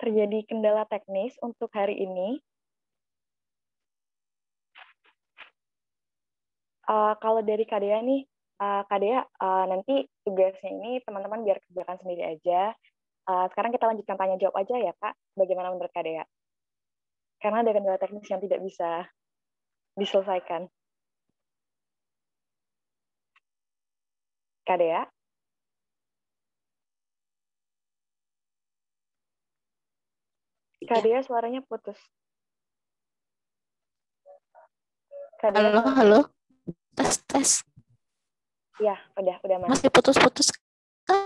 C: terjadi kendala teknis untuk hari ini. Uh, kalau dari Kadea nih, uh, eh, Kadea uh, eh, nanti tugasnya ini teman-teman biar kerjakan sendiri aja. Uh, sekarang kita lanjutkan tanya-jawab aja ya, Kak. Bagaimana menurut Kadea Karena ada kendala teknis yang tidak bisa diselesaikan. Kadea Kak ya. suaranya putus.
B: Kak Halo, halo. Tes, tes.
C: Ya, udah, udah Masih putus-putus.
A: Oke.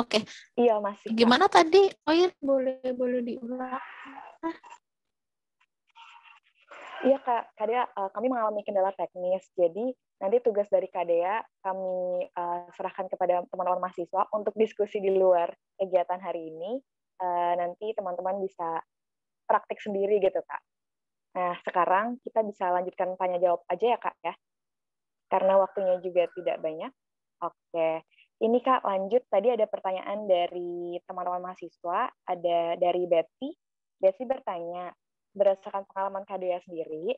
A: Okay. Iya, masih. Gimana tadi? Oh iya, boleh boleh diulang.
C: Iya Kak, Kadea, eh, kami mengalami kendala teknis. Jadi nanti tugas dari Kadea kami eh, serahkan kepada teman-teman mahasiswa untuk diskusi di luar kegiatan hari ini uh, nanti teman-teman bisa praktik sendiri gitu kak. Nah sekarang kita bisa lanjutkan tanya jawab aja ya kak ya, karena waktunya juga tidak banyak. Oke, ini kak lanjut tadi ada pertanyaan dari teman-teman mahasiswa, ada dari Betty. Betty bertanya, berdasarkan pengalaman Kadea sendiri,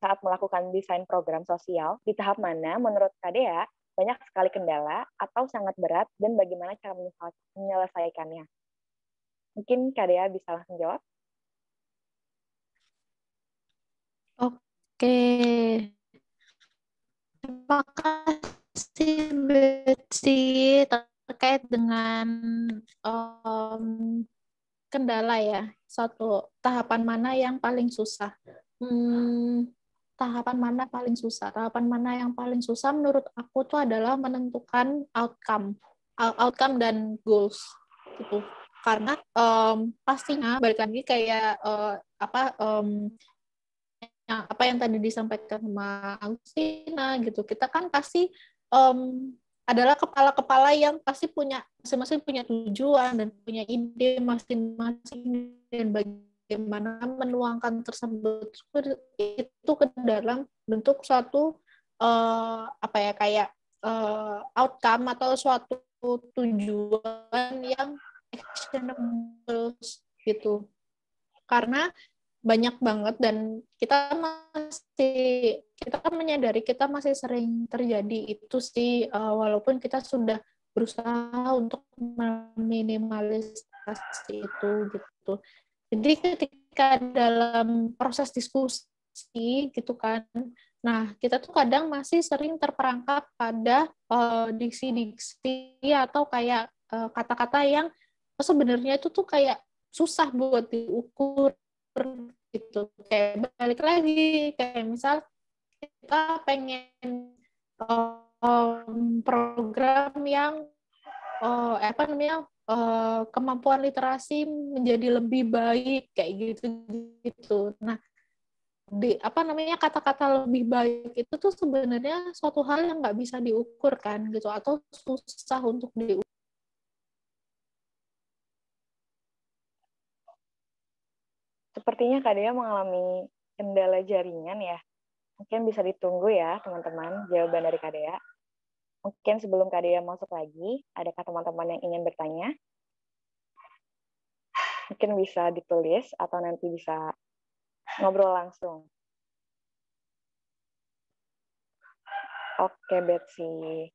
C: saat melakukan desain program sosial, di tahap mana menurut Kadea banyak sekali kendala atau sangat berat dan bagaimana cara menyelesaikannya? Mungkin Kak Dea bisa langsung jawab.
B: Oke.
A: Terima kasih Betsy terkait dengan um, kendala ya. Satu, tahapan mana yang paling susah? Hmm, tahapan mana paling susah? Tahapan mana yang paling susah menurut aku itu adalah menentukan outcome. Outcome dan goals gitu karena um, pastinya balik lagi kayak uh, apa um, yang apa yang tadi disampaikan sama Agustina gitu kita kan pasti um, adalah kepala-kepala yang pasti punya masing-masing punya tujuan dan punya ide masing-masing dan bagaimana menuangkan tersebut itu ke dalam bentuk suatu uh, apa ya kayak uh, outcome atau suatu tujuan yang actionable gitu karena banyak banget dan kita masih kita menyadari kita masih sering terjadi itu sih uh, walaupun kita sudah berusaha untuk meminimalisasi itu gitu jadi ketika dalam proses diskusi gitu kan nah kita tuh kadang masih sering terperangkap pada eh, diksi-diksi uh, atau kayak eh, kata-kata uh, kata -kata yang Oh, sebenarnya itu tuh kayak susah buat diukur gitu kayak balik lagi kayak misal kita pengen um, program yang uh, apa namanya uh, kemampuan literasi menjadi lebih baik kayak gitu gitu nah di apa namanya kata-kata lebih baik itu tuh sebenarnya suatu hal yang nggak bisa diukur kan gitu atau susah untuk diukur
C: Sepertinya Kak Dea mengalami kendala jaringan ya. Mungkin bisa ditunggu ya teman-teman jawaban dari Kak Dea. Mungkin sebelum Kak Dea masuk lagi, adakah teman-teman yang ingin bertanya? Mungkin bisa ditulis atau nanti bisa ngobrol langsung. Oke, Betsy.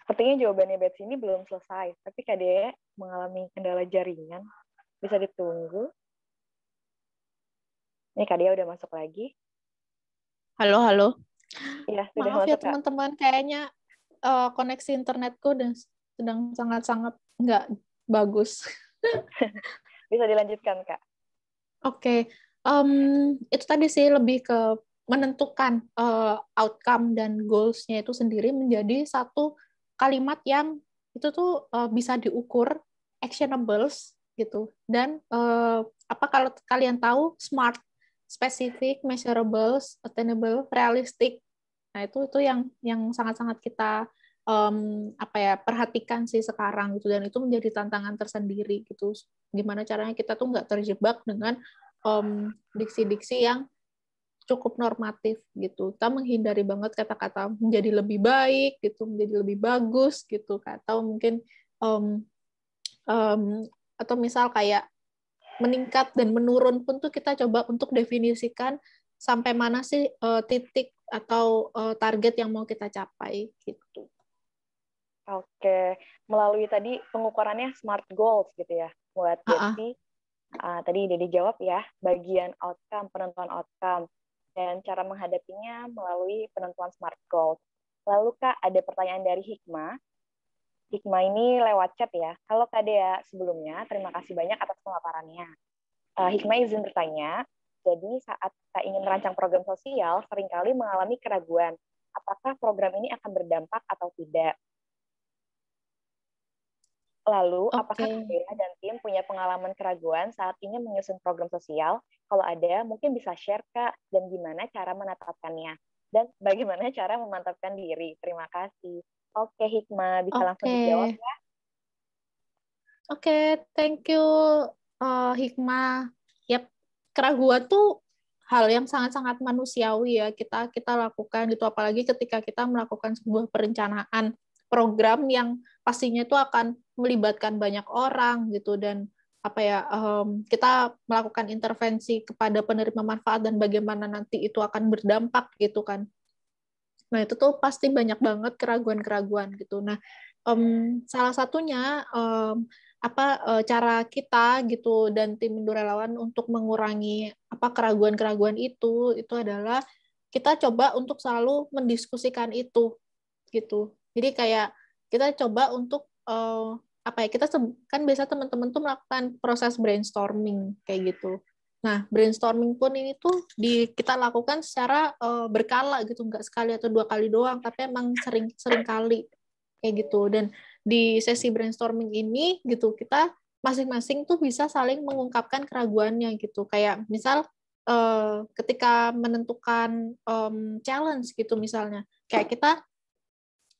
C: Sepertinya jawabannya Betsy ini belum selesai, tapi Kak Dea mengalami kendala jaringan. Bisa ditunggu. Nih Kak Dia udah masuk lagi. Halo, halo. Ya, sudah Maaf ya, masuk, ya
A: teman-teman, kayaknya uh, koneksi internetku dan sedang sangat-sangat nggak bagus.
C: Bisa dilanjutkan, Kak.
A: Oke, okay. um, itu tadi sih lebih ke menentukan uh, outcome dan goals-nya itu sendiri menjadi satu kalimat yang itu tuh uh, bisa diukur actionables gitu dan uh, apa kalau kalian tahu smart spesifik, measurable, attainable, realistik. Nah itu itu yang yang sangat-sangat kita um, apa ya perhatikan sih sekarang gitu dan itu menjadi tantangan tersendiri gitu. Gimana caranya kita tuh nggak terjebak dengan diksi diksi-diksi yang cukup normatif gitu. Kita menghindari banget kata-kata menjadi lebih baik gitu, menjadi lebih bagus gitu, atau mungkin um, um, atau misal kayak meningkat dan menurun pun tuh kita coba untuk definisikan sampai mana sih uh, titik atau uh, target yang mau kita capai gitu.
C: Oke, melalui tadi pengukurannya SMART goals gitu ya buat Betty. Uh, ah, tadi udah dijawab ya bagian outcome penentuan outcome dan cara menghadapinya melalui penentuan SMART goals. Lalu Kak, ada pertanyaan dari Hikmah. Hikmah ini lewat chat ya. Halo Kak Dea, sebelumnya terima kasih banyak atas pemaparannya. Uh, Hikmah izin bertanya, jadi saat kita ingin merancang program sosial, seringkali mengalami keraguan. Apakah program ini akan berdampak atau tidak? Lalu, okay. apakah Kak dan tim punya pengalaman keraguan saat ingin menyusun program sosial? Kalau ada, mungkin bisa share, Kak, dan gimana cara menetapkannya? Dan bagaimana cara memantapkan diri? Terima kasih. Oke, Hikmah bisa okay. langsung dijawab
A: ya. Oke, okay, thank you uh, Hikmah. Yap, keraguan tuh hal yang sangat-sangat manusiawi ya kita kita lakukan gitu apalagi ketika kita melakukan sebuah perencanaan program yang pastinya itu akan melibatkan banyak orang gitu dan apa ya um, kita melakukan intervensi kepada penerima manfaat dan bagaimana nanti itu akan berdampak gitu kan Nah, itu tuh pasti banyak banget keraguan-keraguan gitu. Nah, um, salah satunya um, apa uh, cara kita gitu dan tim relawan untuk mengurangi apa keraguan-keraguan itu itu adalah kita coba untuk selalu mendiskusikan itu gitu. Jadi kayak kita coba untuk uh, apa ya kita kan biasa teman-teman tuh melakukan proses brainstorming kayak gitu Nah, brainstorming pun ini tuh di kita lakukan secara uh, berkala gitu, nggak sekali atau dua kali doang, tapi emang sering sering kali kayak gitu. Dan di sesi brainstorming ini gitu kita masing-masing tuh bisa saling mengungkapkan keraguannya gitu. Kayak misal uh, ketika menentukan um, challenge gitu misalnya, kayak kita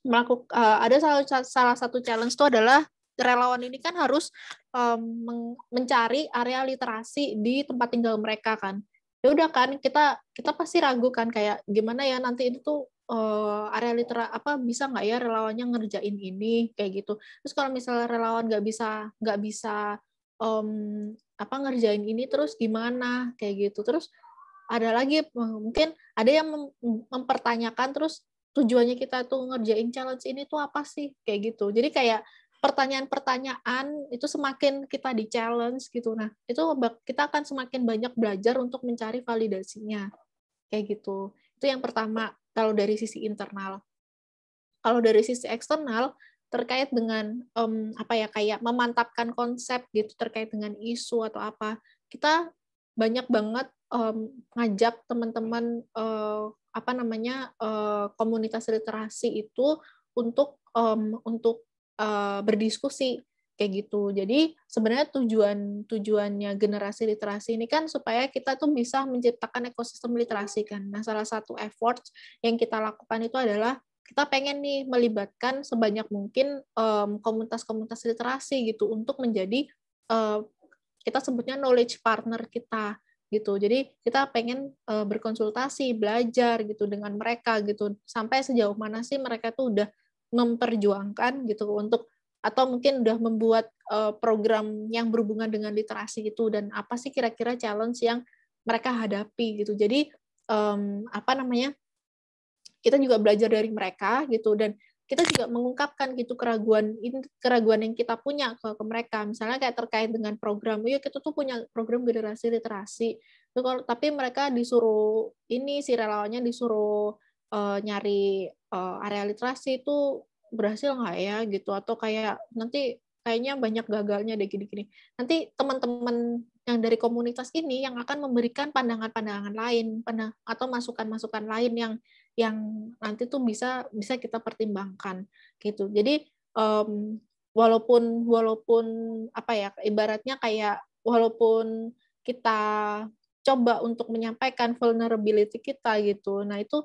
A: melakukan uh, ada salah, salah satu challenge tuh adalah relawan ini kan harus um, mencari area literasi di tempat tinggal mereka kan ya udah kan kita kita pasti ragu kan kayak gimana ya nanti itu tuh uh, area litera apa bisa nggak ya relawannya ngerjain ini kayak gitu terus kalau misalnya relawan nggak bisa nggak bisa um, apa ngerjain ini terus gimana kayak gitu terus ada lagi mungkin ada yang mem mempertanyakan terus tujuannya kita tuh ngerjain challenge ini tuh apa sih kayak gitu jadi kayak pertanyaan-pertanyaan itu semakin kita di challenge gitu nah itu kita akan semakin banyak belajar untuk mencari validasinya kayak gitu itu yang pertama kalau dari sisi internal kalau dari sisi eksternal terkait dengan um, apa ya kayak memantapkan konsep gitu terkait dengan isu atau apa kita banyak banget um, ngajak teman-teman uh, apa namanya uh, komunitas literasi itu untuk um, untuk Eh, berdiskusi kayak gitu. Jadi sebenarnya tujuan tujuannya generasi literasi ini kan supaya kita tuh bisa menciptakan ekosistem literasi kan. Nah, salah satu effort yang kita lakukan itu adalah kita pengen nih melibatkan sebanyak mungkin komunitas-komunitas um, literasi gitu untuk menjadi uh, kita sebutnya knowledge partner kita gitu. Jadi kita pengen uh, berkonsultasi, belajar gitu dengan mereka gitu. Sampai sejauh mana sih mereka tuh udah memperjuangkan gitu untuk atau mungkin udah membuat uh, program yang berhubungan dengan literasi itu dan apa sih kira-kira challenge yang mereka hadapi gitu jadi um, apa namanya kita juga belajar dari mereka gitu dan kita juga mengungkapkan gitu keraguan keraguan yang kita punya ke, ke mereka misalnya kayak terkait dengan program ya kita tuh punya program generasi literasi tuh tapi mereka disuruh ini si relawannya disuruh uh, nyari uh, area literasi itu berhasil nggak ya gitu atau kayak nanti kayaknya banyak gagalnya deh gini-gini. Nanti teman-teman yang dari komunitas ini yang akan memberikan pandangan-pandangan lain, atau masukan-masukan lain yang yang nanti tuh bisa bisa kita pertimbangkan gitu. Jadi um, walaupun walaupun apa ya ibaratnya kayak walaupun kita coba untuk menyampaikan vulnerability kita gitu. Nah, itu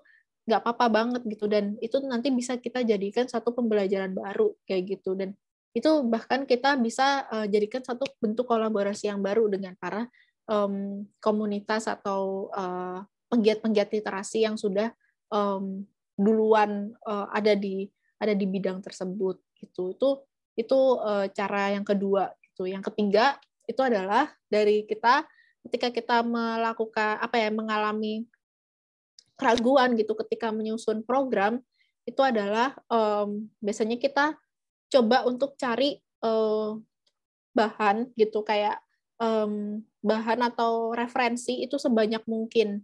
A: nggak apa-apa banget gitu dan itu nanti bisa kita jadikan satu pembelajaran baru kayak gitu dan itu bahkan kita bisa uh, jadikan satu bentuk kolaborasi yang baru dengan para um, komunitas atau penggiat eh, penggiat-penggiat literasi yang sudah um, duluan uh, ada di ada di bidang tersebut gitu itu itu uh, cara yang kedua gitu yang ketiga itu adalah dari kita ketika kita melakukan apa ya mengalami keraguan gitu ketika menyusun program itu adalah um, biasanya kita coba untuk cari uh, bahan gitu kayak um, bahan atau referensi itu sebanyak mungkin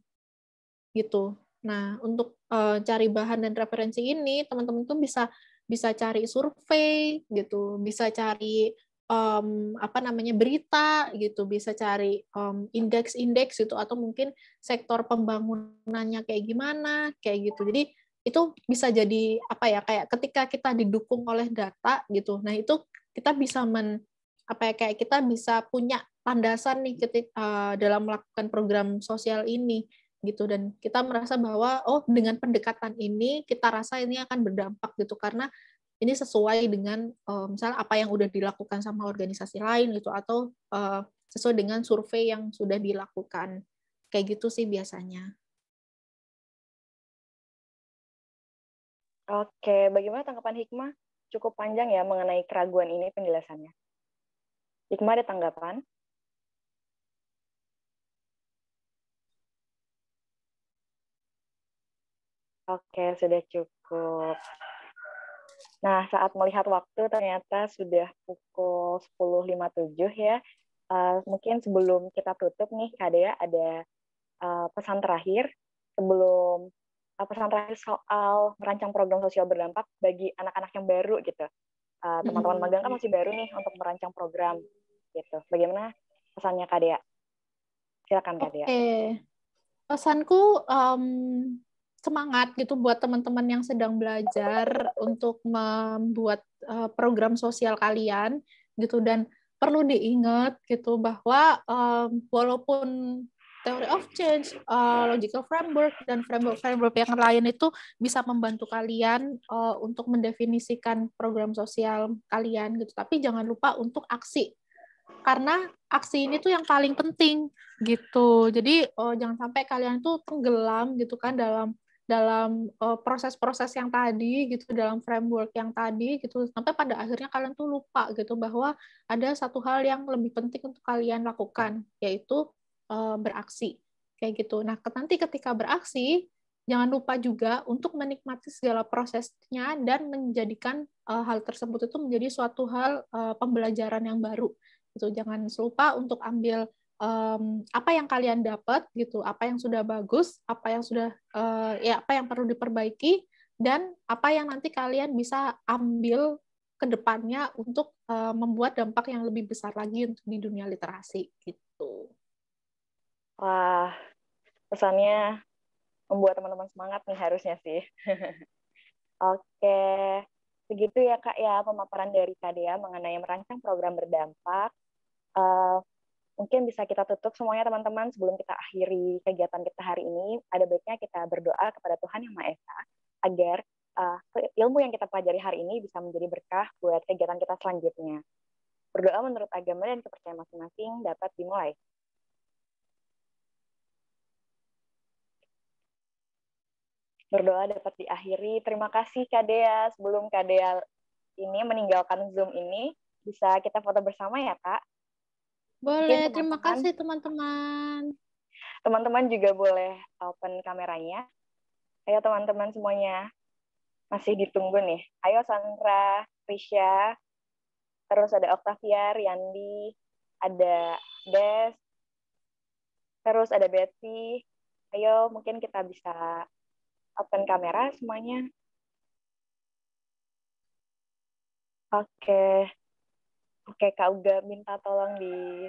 A: gitu. Nah untuk uh, cari bahan dan referensi ini teman-teman tuh bisa bisa cari survei gitu, bisa cari um, apa namanya berita gitu bisa cari um, indeks-indeks gitu atau mungkin sektor pembangunannya kayak gimana kayak gitu jadi itu bisa jadi apa ya kayak ketika kita didukung oleh data gitu nah itu kita bisa men apa ya kayak kita bisa punya landasan nih ketika uh, eh, dalam melakukan program sosial ini gitu dan kita merasa bahwa oh dengan pendekatan ini kita rasa ini akan berdampak gitu karena ini sesuai dengan uh, eh, misalnya apa yang udah dilakukan sama organisasi lain gitu atau uh, sesuai dengan survei yang sudah dilakukan kayak gitu sih biasanya.
C: Oke, bagaimana tanggapan Hikmah? Cukup panjang ya mengenai keraguan ini penjelasannya. Hikmah ada tanggapan?
B: Oke, sudah
C: cukup. Nah, saat melihat waktu ternyata sudah pukul 10.57 ya. Uh, mungkin sebelum kita tutup nih, Kak Dea, ada uh, pesan terakhir sebelum uh, pesan terakhir soal merancang program sosial berdampak bagi anak-anak yang baru gitu. Uh, teman-teman hmm. magang kan masih baru nih untuk merancang program gitu. Bagaimana pesannya Kak Dea? Silakan
F: Kak Dea.
A: Okay. Pesanku um, semangat gitu buat teman-teman yang sedang belajar untuk membuat uh, program sosial kalian gitu dan perlu diingat gitu bahwa um, walaupun teori of change, uh, logical framework dan framework-framework yang lain itu bisa membantu kalian uh, untuk mendefinisikan program sosial kalian gitu. Tapi jangan lupa untuk aksi. Karena aksi ini tuh yang paling penting gitu. Jadi uh, jangan sampai kalian tuh tenggelam gitu kan dalam dalam eh, proses-proses uh, yang tadi gitu dalam framework yang tadi gitu sampai pada akhirnya kalian tuh lupa gitu bahwa ada satu hal yang lebih penting untuk kalian lakukan yaitu uh, beraksi kayak gitu nah nanti ketika beraksi jangan lupa juga untuk menikmati segala prosesnya dan menjadikan uh, hal tersebut itu menjadi suatu hal uh, pembelajaran yang baru gitu jangan lupa untuk ambil um, apa yang kalian dapat gitu, apa yang sudah bagus, apa yang sudah uh, ya apa yang perlu diperbaiki dan apa yang nanti kalian bisa ambil ke depannya untuk uh, membuat dampak yang lebih besar lagi untuk di dunia literasi gitu. Wah, pesannya membuat teman-teman semangat nih harusnya sih.
C: Oke, segitu ya Kak ya pemaparan dari KDA mengenai merancang program berdampak. Uh, mungkin bisa kita tutup semuanya teman-teman sebelum kita akhiri kegiatan kita hari ini ada baiknya kita berdoa kepada Tuhan yang Maha Esa agar uh, ilmu yang kita pelajari hari ini bisa menjadi berkah buat kegiatan kita selanjutnya berdoa menurut agama dan kepercayaan masing-masing dapat dimulai berdoa dapat diakhiri. Terima kasih Kadea Sebelum Kadea ini meninggalkan Zoom ini, bisa kita foto bersama ya Kak.
A: Boleh, terima kasih teman-teman.
C: Teman-teman juga boleh open kameranya. Ayo teman-teman semuanya. Masih ditunggu nih. Ayo Sandra, Risha, terus ada Octavia, Yandi, ada Des, terus ada Betty. Ayo mungkin kita bisa open kamera semuanya.
B: Oke. Oke, Kak Uga minta tolong di